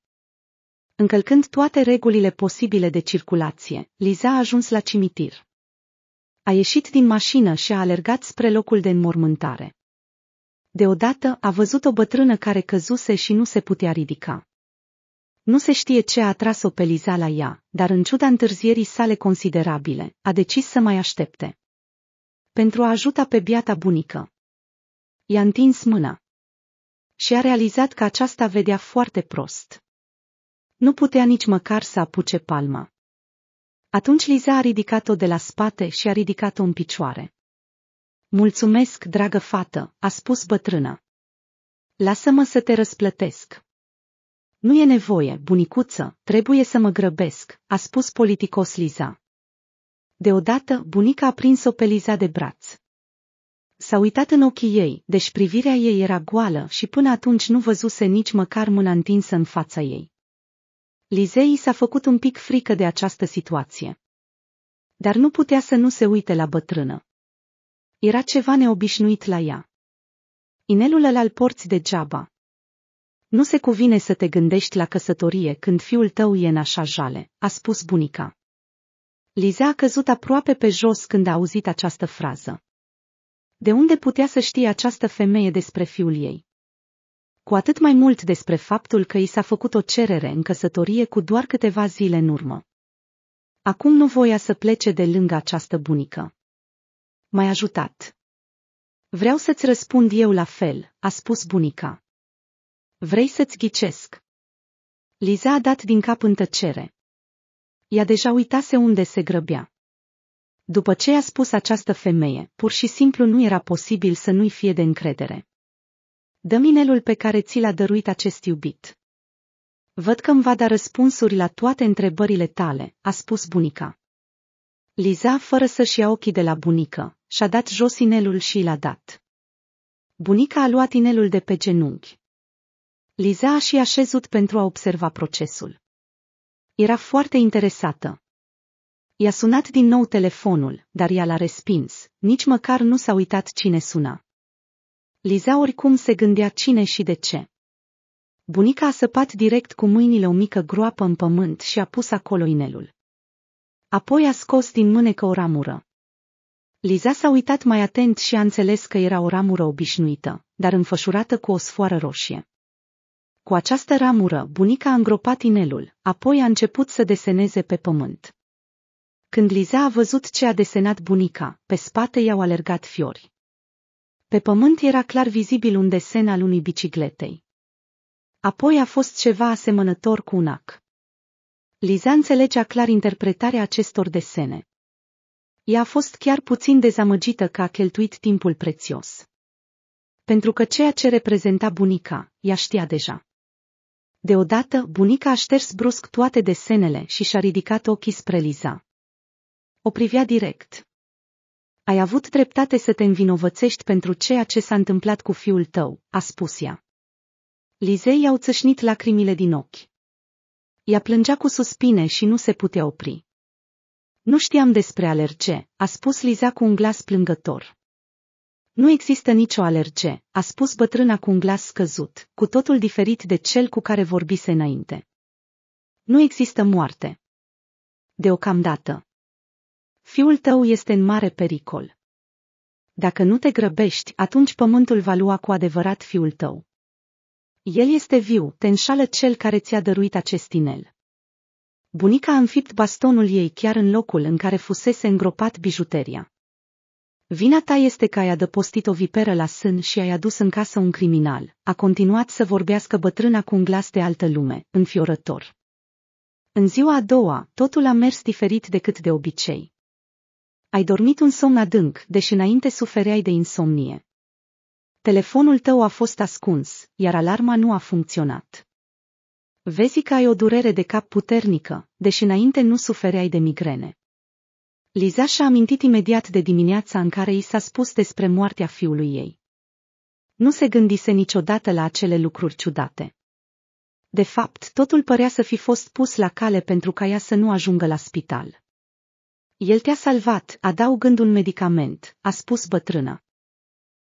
Încălcând toate regulile posibile de circulație, Liza a ajuns la cimitir. A ieșit din mașină și a alergat spre locul de înmormântare. Deodată a văzut o bătrână care căzuse și nu se putea ridica. Nu se știe ce a atras-o pe Liza la ea, dar în ciuda întârzierii sale considerabile, a decis să mai aștepte. Pentru a ajuta pe biata bunică. I-a întins mâna. Și a realizat că aceasta vedea foarte prost. Nu putea nici măcar să apuce palma. Atunci Liza a ridicat-o de la spate și a ridicat-o în picioare. Mulțumesc, dragă fată, a spus bătrâna. Lasă-mă să te răsplătesc. Nu e nevoie, bunicuță, trebuie să mă grăbesc, a spus politicos Liza. Deodată, bunica a prins-o pe Liza de braț. S-a uitat în ochii ei, deci privirea ei era goală și până atunci nu văzuse nici măcar mâna întinsă în fața ei. Lizei s-a făcut un pic frică de această situație. Dar nu putea să nu se uite la bătrână. Era ceva neobișnuit la ea. Inelul îl al porți degeaba, nu se cuvine să te gândești la căsătorie când fiul tău e în așa jale, a spus bunica. Liza a căzut aproape pe jos când a auzit această frază. De unde putea să știe această femeie despre fiul ei? Cu atât mai mult despre faptul că i s-a făcut o cerere în căsătorie cu doar câteva zile în urmă. Acum nu voia să plece de lângă această bunică. M-ai ajutat. Vreau să-ți răspund eu la fel, a spus bunica. Vrei să-ți ghicesc? Liza a dat din cap în tăcere. Ea deja uitase unde se grăbea. După ce a spus această femeie, pur și simplu nu era posibil să nu-i fie de încredere. Dă minelul pe care ți l-a dăruit acest iubit. Văd că mi va da răspunsuri la toate întrebările tale, a spus bunica. Liza, fără să-și ia ochii de la bunică, și-a dat jos inelul și l-a dat. Bunica a luat inelul de pe genunchi. Liza și așezut pentru a observa procesul. Era foarte interesată. I-a sunat din nou telefonul, dar ea l-a respins, nici măcar nu s-a uitat cine suna. Liza oricum se gândea cine și de ce. Bunica a săpat direct cu mâinile o mică groapă în pământ și a pus acolo inelul. Apoi a scos din mânecă o ramură. Liza s-a uitat mai atent și a înțeles că era o ramură obișnuită, dar înfășurată cu o sfoară roșie. Cu această ramură, bunica a îngropat inelul, apoi a început să deseneze pe pământ. Când Liza a văzut ce a desenat bunica, pe spate i-au alergat fiori. Pe pământ era clar vizibil un desen al unei bicicletei. Apoi a fost ceva asemănător cu un ac. Liza înțelegea clar interpretarea acestor desene. Ea a fost chiar puțin dezamăgită că a cheltuit timpul prețios. Pentru că ceea ce reprezenta bunica, ea știa deja. Deodată, bunica a șters brusc toate desenele și și-a ridicat ochii spre Liza. O privea direct. Ai avut dreptate să te învinovățești pentru ceea ce s-a întâmplat cu fiul tău, a spus ea. Lizei i-au țâșnit lacrimile din ochi. Ea plângea cu suspine și nu se putea opri. Nu știam despre alerge, a spus Liza cu un glas plângător. Nu există nicio alerge, a spus bătrâna cu un glas scăzut, cu totul diferit de cel cu care vorbise înainte. Nu există moarte. Deocamdată. Fiul tău este în mare pericol. Dacă nu te grăbești, atunci pământul va lua cu adevărat fiul tău. El este viu, te înșală cel care ți-a dăruit acest inel. Bunica a înfipt bastonul ei chiar în locul în care fusese îngropat bijuteria. Vina ta este că ai adăpostit o viperă la sân și ai adus în casă un criminal. A continuat să vorbească bătrâna cu un glas de altă lume, înfiorător. În ziua a doua, totul a mers diferit decât de obicei. Ai dormit un somn adânc, deși înainte sufereai de insomnie. Telefonul tău a fost ascuns, iar alarma nu a funcționat. Vezi că ai o durere de cap puternică, deși înainte nu sufereai de migrene. Liza și-a amintit imediat de dimineața în care i s-a spus despre moartea fiului ei. Nu se gândise niciodată la acele lucruri ciudate. De fapt, totul părea să fi fost pus la cale pentru ca ea să nu ajungă la spital. El te-a salvat, adaugând un medicament, a spus bătrâna.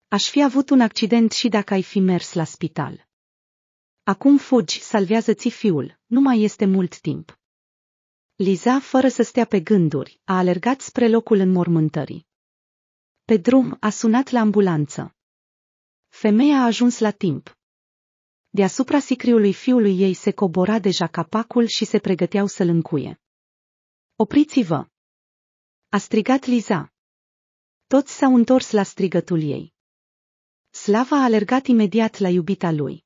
Aș fi avut un accident și dacă ai fi mers la spital. Acum fugi, salvează-ți fiul, nu mai este mult timp. Liza, fără să stea pe gânduri, a alergat spre locul înmormântării. Pe drum a sunat la ambulanță. Femeia a ajuns la timp. Deasupra sicriului fiului ei se cobora deja capacul și se pregăteau să-l încuie. Opriți-vă! A strigat Liza. Toți s-au întors la strigătul ei. Slava a alergat imediat la iubita lui.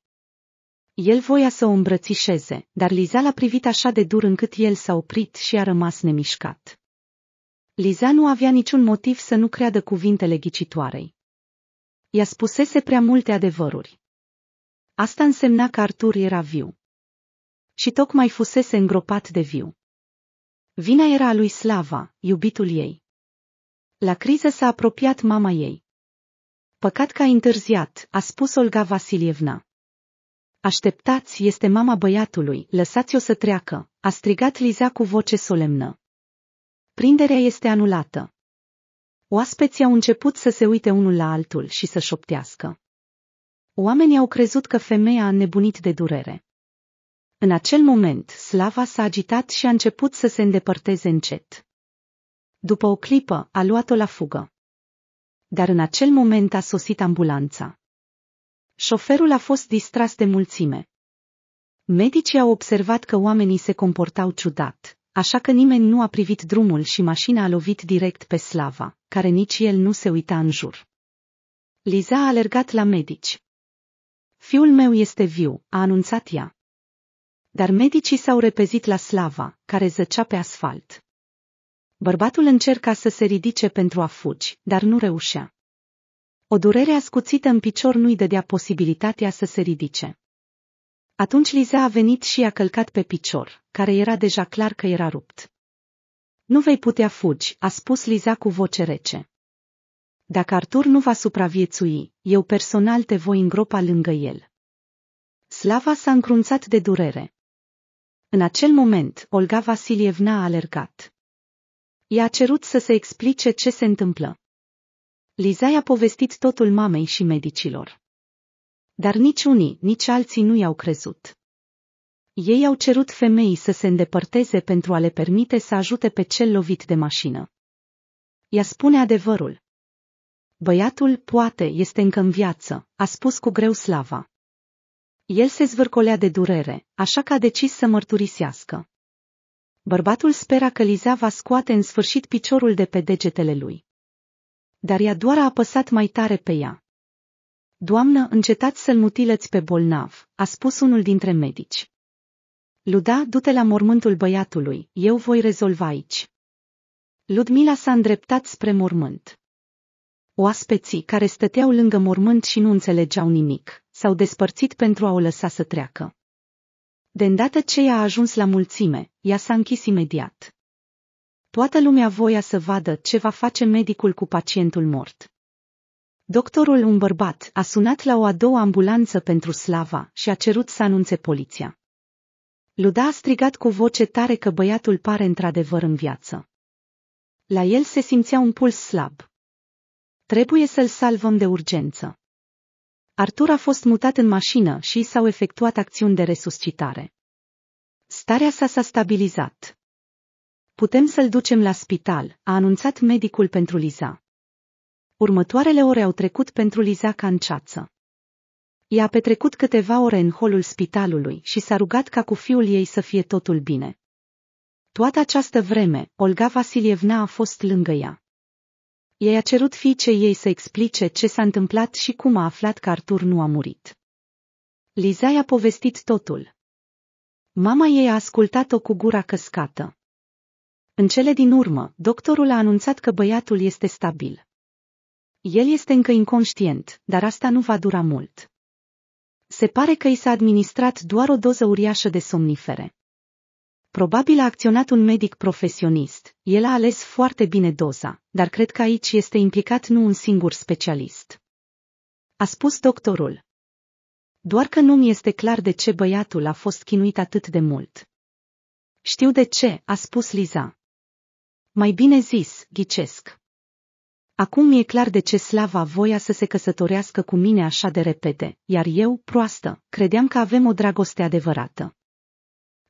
El voia să o îmbrățișeze, dar Liza l-a privit așa de dur încât el s-a oprit și a rămas nemișcat. Liza nu avea niciun motiv să nu creadă cuvintele ghicitoarei. Ea spusese prea multe adevăruri. Asta însemna că Artur era viu. Și tocmai fusese îngropat de viu. Vina era a lui Slava, iubitul ei. La criză s-a apropiat mama ei. Păcat că a întârziat, a spus Olga Vasilievna. Așteptați, este mama băiatului, lăsați-o să treacă, a strigat Liza cu voce solemnă. Prinderea este anulată. Oaspeții au început să se uite unul la altul și să șoptească. Oamenii au crezut că femeia a nebunit de durere. În acel moment, slava s-a agitat și a început să se îndepărteze încet. După o clipă, a luat-o la fugă. Dar în acel moment a sosit ambulanța. Șoferul a fost distras de mulțime. Medicii au observat că oamenii se comportau ciudat, așa că nimeni nu a privit drumul și mașina a lovit direct pe Slava, care nici el nu se uita în jur. Liza a alergat la medici. Fiul meu este viu, a anunțat ea. Dar medicii s-au repezit la Slava, care zăcea pe asfalt. Bărbatul încerca să se ridice pentru a fugi, dar nu reușea. O durere ascuțită în picior nu-i dădea posibilitatea să se ridice. Atunci Liza a venit și a călcat pe picior, care era deja clar că era rupt. Nu vei putea fugi, a spus Liza cu voce rece. Dacă Artur nu va supraviețui, eu personal te voi îngropa lângă el. Slava s-a încrunțat de durere. În acel moment, Olga Vasilievna a alergat. I-a cerut să se explice ce se întâmplă. Liza i-a povestit totul mamei și medicilor. Dar nici unii, nici alții nu i-au crezut. Ei au cerut femeii să se îndepărteze pentru a le permite să ajute pe cel lovit de mașină. Ea spune adevărul. Băiatul, poate, este încă în viață, a spus cu greu slava. El se zvârcolea de durere, așa că a decis să mărturisească. Bărbatul spera că Liza va scoate în sfârșit piciorul de pe degetele lui dar ea doar a apăsat mai tare pe ea. Doamnă, încetați să-l mutileți pe bolnav, a spus unul dintre medici. Luda, du-te la mormântul băiatului, eu voi rezolva aici. Ludmila s-a îndreptat spre mormânt. Oaspeții care stăteau lângă mormânt și nu înțelegeau nimic, s-au despărțit pentru a o lăsa să treacă. De îndată ce ea a ajuns la mulțime, ea s-a închis imediat. Toată lumea voia să vadă ce va face medicul cu pacientul mort. Doctorul, un bărbat, a sunat la o a doua ambulanță pentru Slava și a cerut să anunțe poliția. Luda a strigat cu voce tare că băiatul pare într-adevăr în viață. La el se simțea un puls slab. Trebuie să-l salvăm de urgență. Artur a fost mutat în mașină și s-au efectuat acțiuni de resuscitare. Starea sa s-a stabilizat. Putem să-l ducem la spital, a anunțat medicul pentru Liza. Următoarele ore au trecut pentru Liza ca în ceață. Ea a petrecut câteva ore în holul spitalului și s-a rugat ca cu fiul ei să fie totul bine. Toată această vreme, Olga Vasilievna a fost lângă ea. Ei a cerut fiicei ei să explice ce s-a întâmplat și cum a aflat că Artur nu a murit. Liza i-a povestit totul. Mama ei a ascultat-o cu gura căscată. În cele din urmă, doctorul a anunțat că băiatul este stabil. El este încă inconștient, dar asta nu va dura mult. Se pare că i s-a administrat doar o doză uriașă de somnifere. Probabil a acționat un medic profesionist, el a ales foarte bine doza, dar cred că aici este implicat nu un singur specialist. A spus doctorul. Doar că nu mi este clar de ce băiatul a fost chinuit atât de mult. Știu de ce, a spus Liza. Mai bine zis, ghicesc. Acum mi-e clar de ce slava voia să se căsătorească cu mine așa de repede, iar eu, proastă, credeam că avem o dragoste adevărată.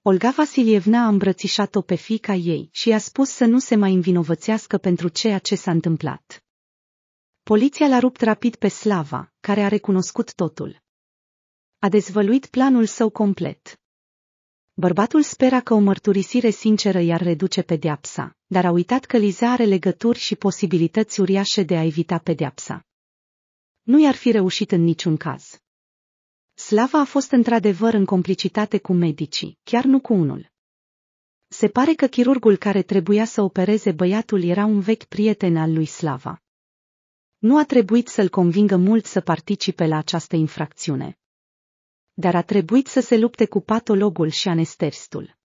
Olga Vasilievna a îmbrățișat-o pe fica ei și i-a spus să nu se mai învinovățească pentru ceea ce s-a întâmplat. Poliția l-a rupt rapid pe Slava, care a recunoscut totul. A dezvăluit planul său complet. Bărbatul spera că o mărturisire sinceră i-ar reduce pedeapsa, dar a uitat că Liza are legături și posibilități uriașe de a evita pedeapsa. Nu i-ar fi reușit în niciun caz. Slava a fost într-adevăr în complicitate cu medicii, chiar nu cu unul. Se pare că chirurgul care trebuia să opereze băiatul era un vechi prieten al lui Slava. Nu a trebuit să-l convingă mult să participe la această infracțiune dar a trebuit să se lupte cu patologul și anesterstul.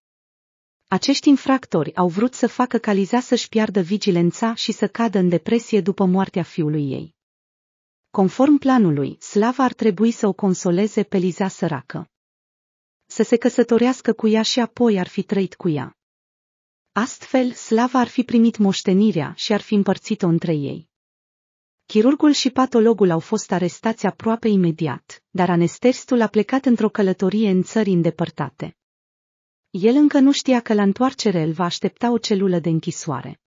Acești infractori au vrut să facă ca Liza să-și piardă vigilența și să cadă în depresie după moartea fiului ei. Conform planului, Slava ar trebui să o consoleze pe Liza săracă. Să se căsătorească cu ea și apoi ar fi trăit cu ea. Astfel, Slava ar fi primit moștenirea și ar fi împărțit-o între ei. Chirurgul și patologul au fost arestați aproape imediat, dar anesterstul a plecat într-o călătorie în țări îndepărtate. El încă nu știa că la întoarcere îl va aștepta o celulă de închisoare.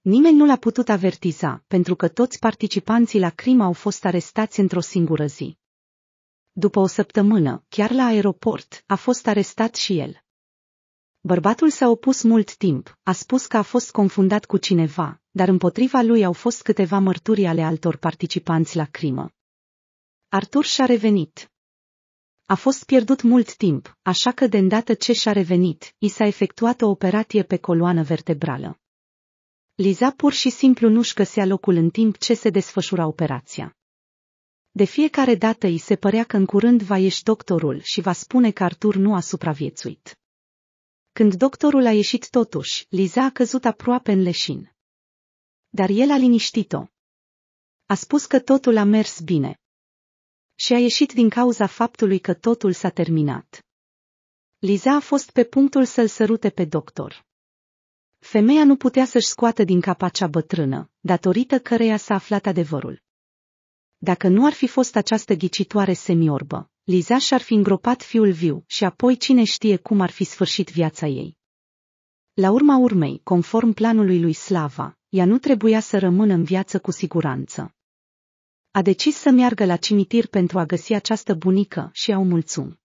Nimeni nu l-a putut avertiza, pentru că toți participanții la crimă au fost arestați într-o singură zi. După o săptămână, chiar la aeroport, a fost arestat și el. Bărbatul s-a opus mult timp, a spus că a fost confundat cu cineva, dar împotriva lui au fost câteva mărturii ale altor participanți la crimă. Artur și-a revenit. A fost pierdut mult timp, așa că de îndată ce și-a revenit, i s-a efectuat o operație pe coloană vertebrală. Liza pur și simplu nu-și găsea locul în timp ce se desfășura operația. De fiecare dată îi se părea că în curând va ieși doctorul și va spune că Artur nu a supraviețuit. Când doctorul a ieșit totuși, Liza a căzut aproape în leșin. Dar el a liniștit-o. A spus că totul a mers bine. Și a ieșit din cauza faptului că totul s-a terminat. Liza a fost pe punctul să-l sărute pe doctor. Femeia nu putea să-și scoată din cap acea bătrână, datorită căreia s-a aflat adevărul. Dacă nu ar fi fost această ghicitoare semiorbă, Liza și-ar fi îngropat fiul viu și apoi cine știe cum ar fi sfârșit viața ei. La urma urmei, conform planului lui Slava, ea nu trebuia să rămână în viață cu siguranță. A decis să meargă la cimitir pentru a găsi această bunică și au mulțum.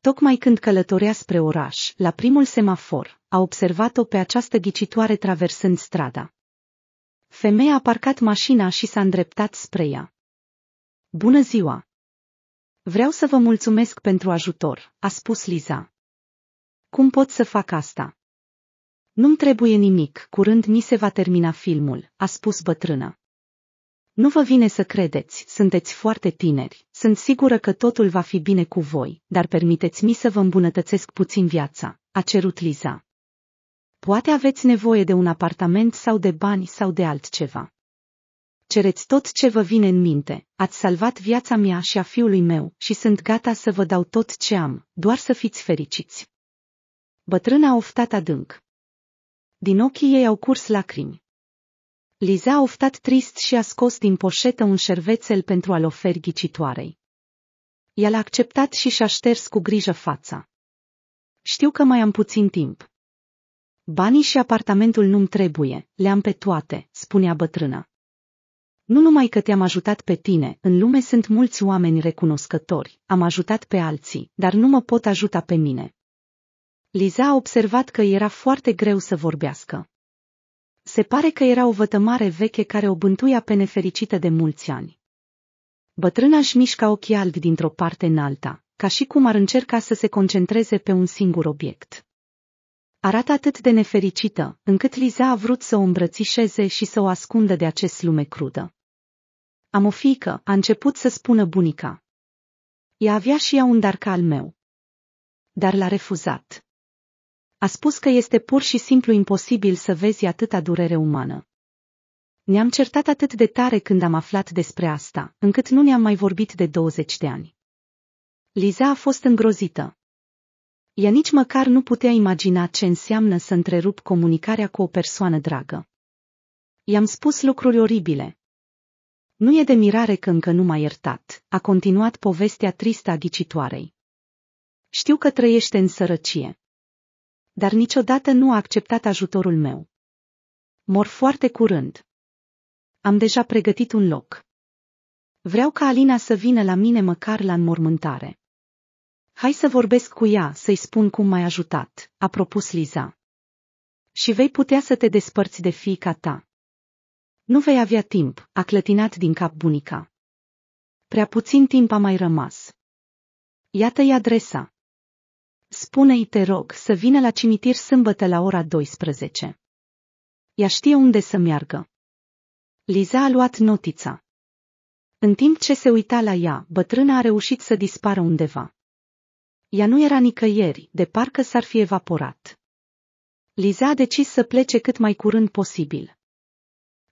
Tocmai când călătorea spre oraș, la primul semafor, a observat-o pe această ghicitoare traversând strada. Femeia a parcat mașina și s-a îndreptat spre ea. Bună ziua, Vreau să vă mulțumesc pentru ajutor, a spus Liza. Cum pot să fac asta? Nu-mi trebuie nimic, curând mi se va termina filmul, a spus bătrână. Nu vă vine să credeți, sunteți foarte tineri, sunt sigură că totul va fi bine cu voi, dar permiteți-mi să vă îmbunătățesc puțin viața, a cerut Liza. Poate aveți nevoie de un apartament sau de bani sau de altceva cereți tot ce vă vine în minte, ați salvat viața mea și a fiului meu și sunt gata să vă dau tot ce am, doar să fiți fericiți. Bătrâna a oftat adânc. Din ochii ei au curs lacrimi. Liza a oftat trist și a scos din poșetă un șervețel pentru a-l oferi ghicitoarei. El a acceptat și și-a șters cu grijă fața. Știu că mai am puțin timp. Banii și apartamentul nu-mi trebuie, le-am pe toate, spunea bătrâna. Nu numai că te-am ajutat pe tine, în lume sunt mulți oameni recunoscători, am ajutat pe alții, dar nu mă pot ajuta pe mine. Liza a observat că era foarte greu să vorbească. Se pare că era o vătămare veche care o bântuia pe nefericită de mulți ani. Bătrâna își mișca ochii albi dintr-o parte în alta, ca și cum ar încerca să se concentreze pe un singur obiect. Arată atât de nefericită, încât Liza a vrut să o îmbrățișeze și să o ascundă de acest lume crudă. Am o fică, a început să spună bunica. Ea avea și ea un ca al meu. Dar l-a refuzat. A spus că este pur și simplu imposibil să vezi atâta durere umană. Ne-am certat atât de tare când am aflat despre asta, încât nu ne-am mai vorbit de 20 de ani. Liza a fost îngrozită. Ea nici măcar nu putea imagina ce înseamnă să întrerup comunicarea cu o persoană dragă. I-am spus lucruri oribile, nu e de mirare că încă nu m-a iertat, a continuat povestea tristă a ghicitoarei. Știu că trăiește în sărăcie. Dar niciodată nu a acceptat ajutorul meu. Mor foarte curând. Am deja pregătit un loc. Vreau ca Alina să vină la mine măcar la înmormântare. Hai să vorbesc cu ea, să-i spun cum m-ai ajutat, a propus Liza. Și vei putea să te despărți de fiica ta. Nu vei avea timp, a clătinat din cap bunica. Prea puțin timp a mai rămas. Iată-i adresa. Spune-i, te rog, să vină la cimitir sâmbătă la ora 12. Ea știe unde să meargă. Liza a luat notița. În timp ce se uita la ea, bătrâna a reușit să dispară undeva. Ea nu era nicăieri, de parcă s-ar fi evaporat. Liza a decis să plece cât mai curând posibil.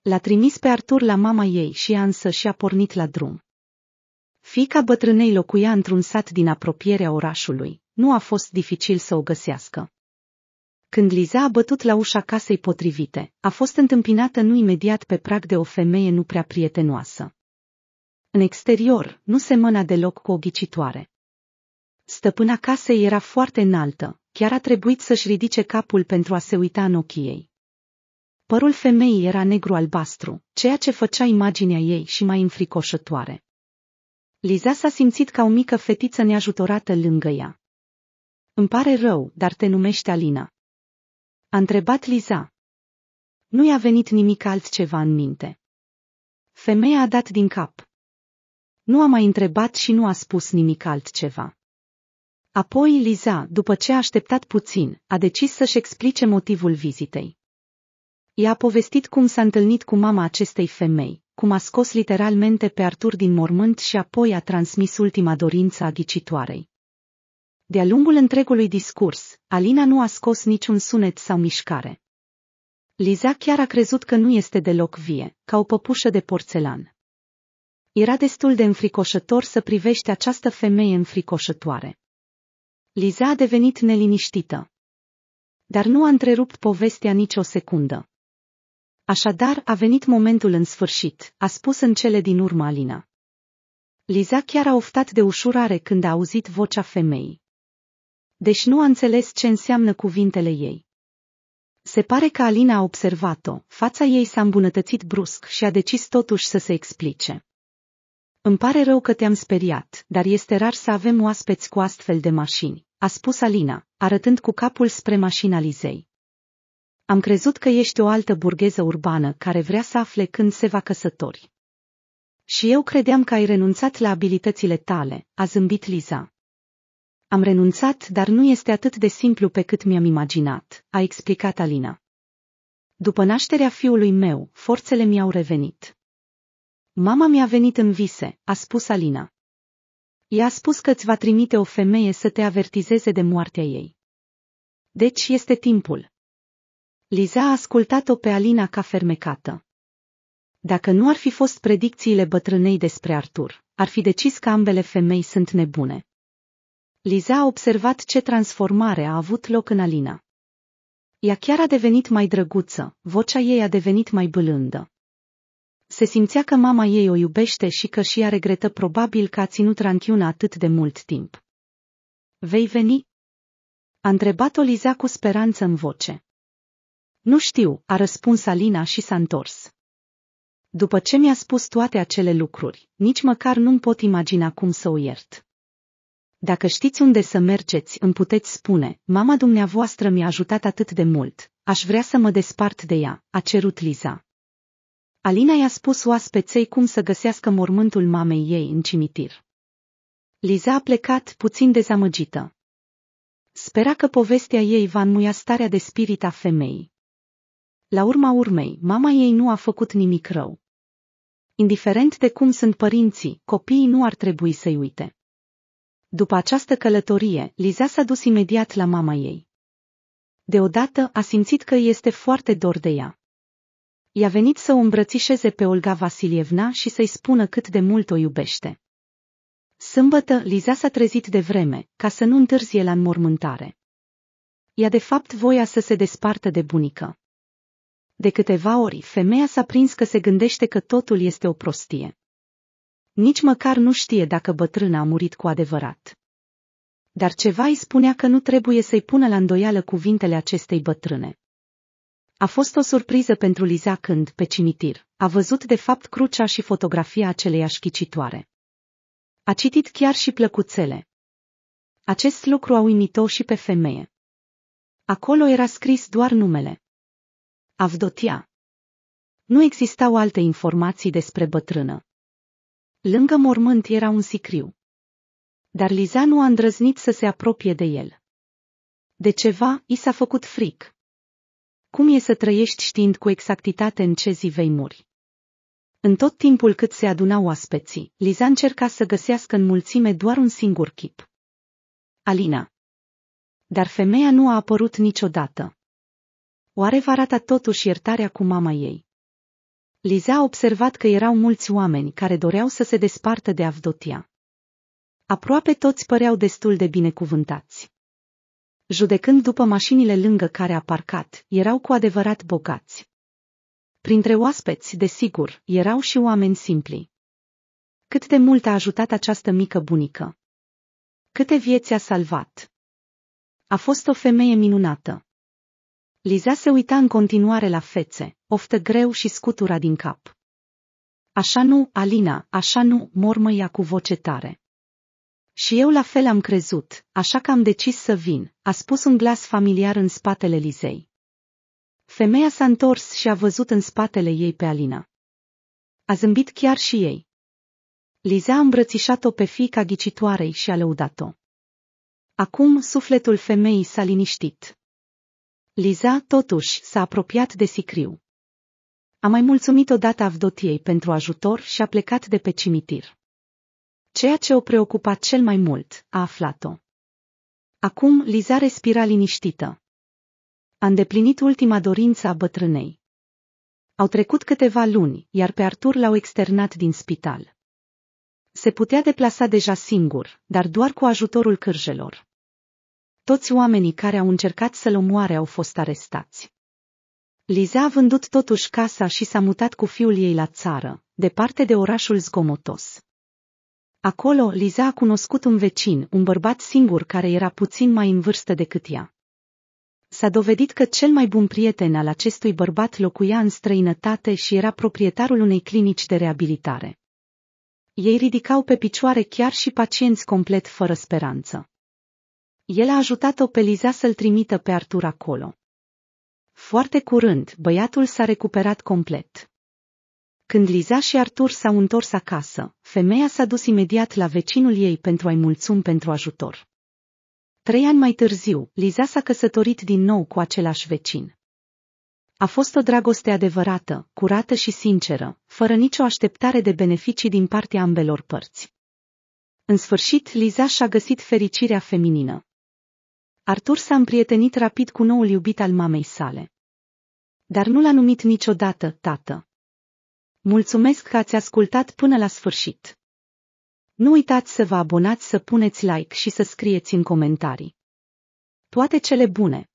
L-a trimis pe Artur la mama ei și ea însă și-a pornit la drum. Fica bătrânei locuia într-un sat din apropierea orașului. Nu a fost dificil să o găsească. Când Liza a bătut la ușa casei potrivite, a fost întâmpinată nu imediat pe prag de o femeie nu prea prietenoasă. În exterior, nu se mâna deloc cu o ghicitoare. Stăpâna casei era foarte înaltă, chiar a trebuit să-și ridice capul pentru a se uita în ochii ei. Părul femeii era negru-albastru, ceea ce făcea imaginea ei și mai înfricoșătoare. Liza s-a simțit ca o mică fetiță neajutorată lângă ea. Îmi pare rău, dar te numești Alina. A întrebat Liza. Nu i-a venit nimic altceva în minte. Femeia a dat din cap. Nu a mai întrebat și nu a spus nimic altceva. Apoi Liza, după ce a așteptat puțin, a decis să-și explice motivul vizitei i-a povestit cum s-a întâlnit cu mama acestei femei, cum a scos literalmente pe Artur din mormânt și apoi a transmis ultima dorință a ghicitoarei. De-a lungul întregului discurs, Alina nu a scos niciun sunet sau mișcare. Liza chiar a crezut că nu este deloc vie, ca o păpușă de porțelan. Era destul de înfricoșător să privești această femeie înfricoșătoare. Liza a devenit neliniștită. Dar nu a întrerupt povestea nicio secundă. Așadar, a venit momentul în sfârșit, a spus în cele din urmă Alina. Liza chiar a oftat de ușurare când a auzit vocea femeii. Deci nu a înțeles ce înseamnă cuvintele ei. Se pare că Alina a observat-o, fața ei s-a îmbunătățit brusc și a decis totuși să se explice. Îmi pare rău că te-am speriat, dar este rar să avem oaspeți cu astfel de mașini, a spus Alina, arătând cu capul spre mașina Lizei. Am crezut că ești o altă burgheză urbană care vrea să afle când se va căsători. Și eu credeam că ai renunțat la abilitățile tale, a zâmbit Liza. Am renunțat, dar nu este atât de simplu pe cât mi-am imaginat, a explicat Alina. După nașterea fiului meu, forțele mi-au revenit. Mama mi-a venit în vise, a spus Alina. I-a spus că îți va trimite o femeie să te avertizeze de moartea ei. Deci este timpul. Liza a ascultat-o pe Alina ca fermecată. Dacă nu ar fi fost predicțiile bătrânei despre Artur, ar fi decis că ambele femei sunt nebune. Liza a observat ce transformare a avut loc în Alina. Ea chiar a devenit mai drăguță, vocea ei a devenit mai bâlândă. Se simțea că mama ei o iubește și că și ea regretă probabil că a ținut ranchiuna atât de mult timp. Vei veni? A întrebat-o Liza cu speranță în voce. Nu știu, a răspuns Alina și s-a întors. După ce mi-a spus toate acele lucruri, nici măcar nu-mi pot imagina cum să o iert. Dacă știți unde să mergeți, îmi puteți spune, mama dumneavoastră mi-a ajutat atât de mult, aș vrea să mă despart de ea, a cerut Liza. Alina i-a spus oaspeței cum să găsească mormântul mamei ei în cimitir. Liza a plecat puțin dezamăgită. Spera că povestea ei va înmuia starea de spirit a femeii. La urma urmei, mama ei nu a făcut nimic rău. Indiferent de cum sunt părinții, copiii nu ar trebui să-i uite. După această călătorie, Liza s-a dus imediat la mama ei. Deodată a simțit că este foarte dor de ea. I-a venit să o îmbrățișeze pe Olga Vasilievna și să-i spună cât de mult o iubește. Sâmbătă, Liza s-a trezit de vreme, ca să nu întârzie la înmormântare. Ea de fapt voia să se despartă de bunică. De câteva ori, femeia s-a prins că se gândește că totul este o prostie. Nici măcar nu știe dacă bătrâna a murit cu adevărat. Dar ceva îi spunea că nu trebuie să-i pună la îndoială cuvintele acestei bătrâne. A fost o surpriză pentru Liza când, pe cimitir, a văzut de fapt crucea și fotografia aceleiași chicitoare. A citit chiar și plăcuțele. Acest lucru a uimit-o și pe femeie. Acolo era scris doar numele. Avdotia. Nu existau alte informații despre bătrână. Lângă mormânt era un sicriu. Dar Liza nu a îndrăznit să se apropie de el. De ceva, i s-a făcut fric. Cum e să trăiești știind cu exactitate în ce zi vei muri? În tot timpul cât se adunau oaspeții, Liza încerca să găsească în mulțime doar un singur chip. Alina. Dar femeia nu a apărut niciodată. Oare va rata totuși iertarea cu mama ei? Liza a observat că erau mulți oameni care doreau să se despartă de Avdotia. Aproape toți păreau destul de binecuvântați. Judecând după mașinile lângă care a parcat, erau cu adevărat bogați. Printre oaspeți, desigur, erau și oameni simpli. Cât de mult a ajutat această mică bunică? Câte vieți a salvat? A fost o femeie minunată. Liza se uita în continuare la fețe, oftă greu și scutura din cap. Așa nu, Alina, așa nu, mormăia cu voce tare. Și eu la fel am crezut, așa că am decis să vin, a spus un glas familiar în spatele Lizei. Femeia s-a întors și a văzut în spatele ei pe Alina. A zâmbit chiar și ei. Liza a îmbrățișat-o pe fica ghicitoarei și a lăudat-o. Acum sufletul femeii s-a liniștit. Liza, totuși, s-a apropiat de sicriu. A mai mulțumit odată Avdotiei pentru ajutor și a plecat de pe cimitir. Ceea ce o preocupa cel mai mult, a aflat-o. Acum Liza respira liniștită. A îndeplinit ultima dorință a bătrânei. Au trecut câteva luni, iar pe Artur l-au externat din spital. Se putea deplasa deja singur, dar doar cu ajutorul cârjelor toți oamenii care au încercat să-l omoare au fost arestați. Liza a vândut totuși casa și s-a mutat cu fiul ei la țară, departe de orașul zgomotos. Acolo, Liza a cunoscut un vecin, un bărbat singur care era puțin mai în vârstă decât ea. S-a dovedit că cel mai bun prieten al acestui bărbat locuia în străinătate și era proprietarul unei clinici de reabilitare. Ei ridicau pe picioare chiar și pacienți complet fără speranță. El a ajutat-o pe Liza să-l trimită pe Artur acolo. Foarte curând, băiatul s-a recuperat complet. Când Liza și Artur s-au întors acasă, femeia s-a dus imediat la vecinul ei pentru a-i mulțumi pentru ajutor. Trei ani mai târziu, Liza s-a căsătorit din nou cu același vecin. A fost o dragoste adevărată, curată și sinceră, fără nicio așteptare de beneficii din partea ambelor părți. În sfârșit, Liza și-a găsit fericirea feminină. Artur s-a împrietenit rapid cu noul iubit al mamei sale. Dar nu l-a numit niciodată tată. Mulțumesc că ați ascultat până la sfârșit. Nu uitați să vă abonați, să puneți like și să scrieți în comentarii. Toate cele bune!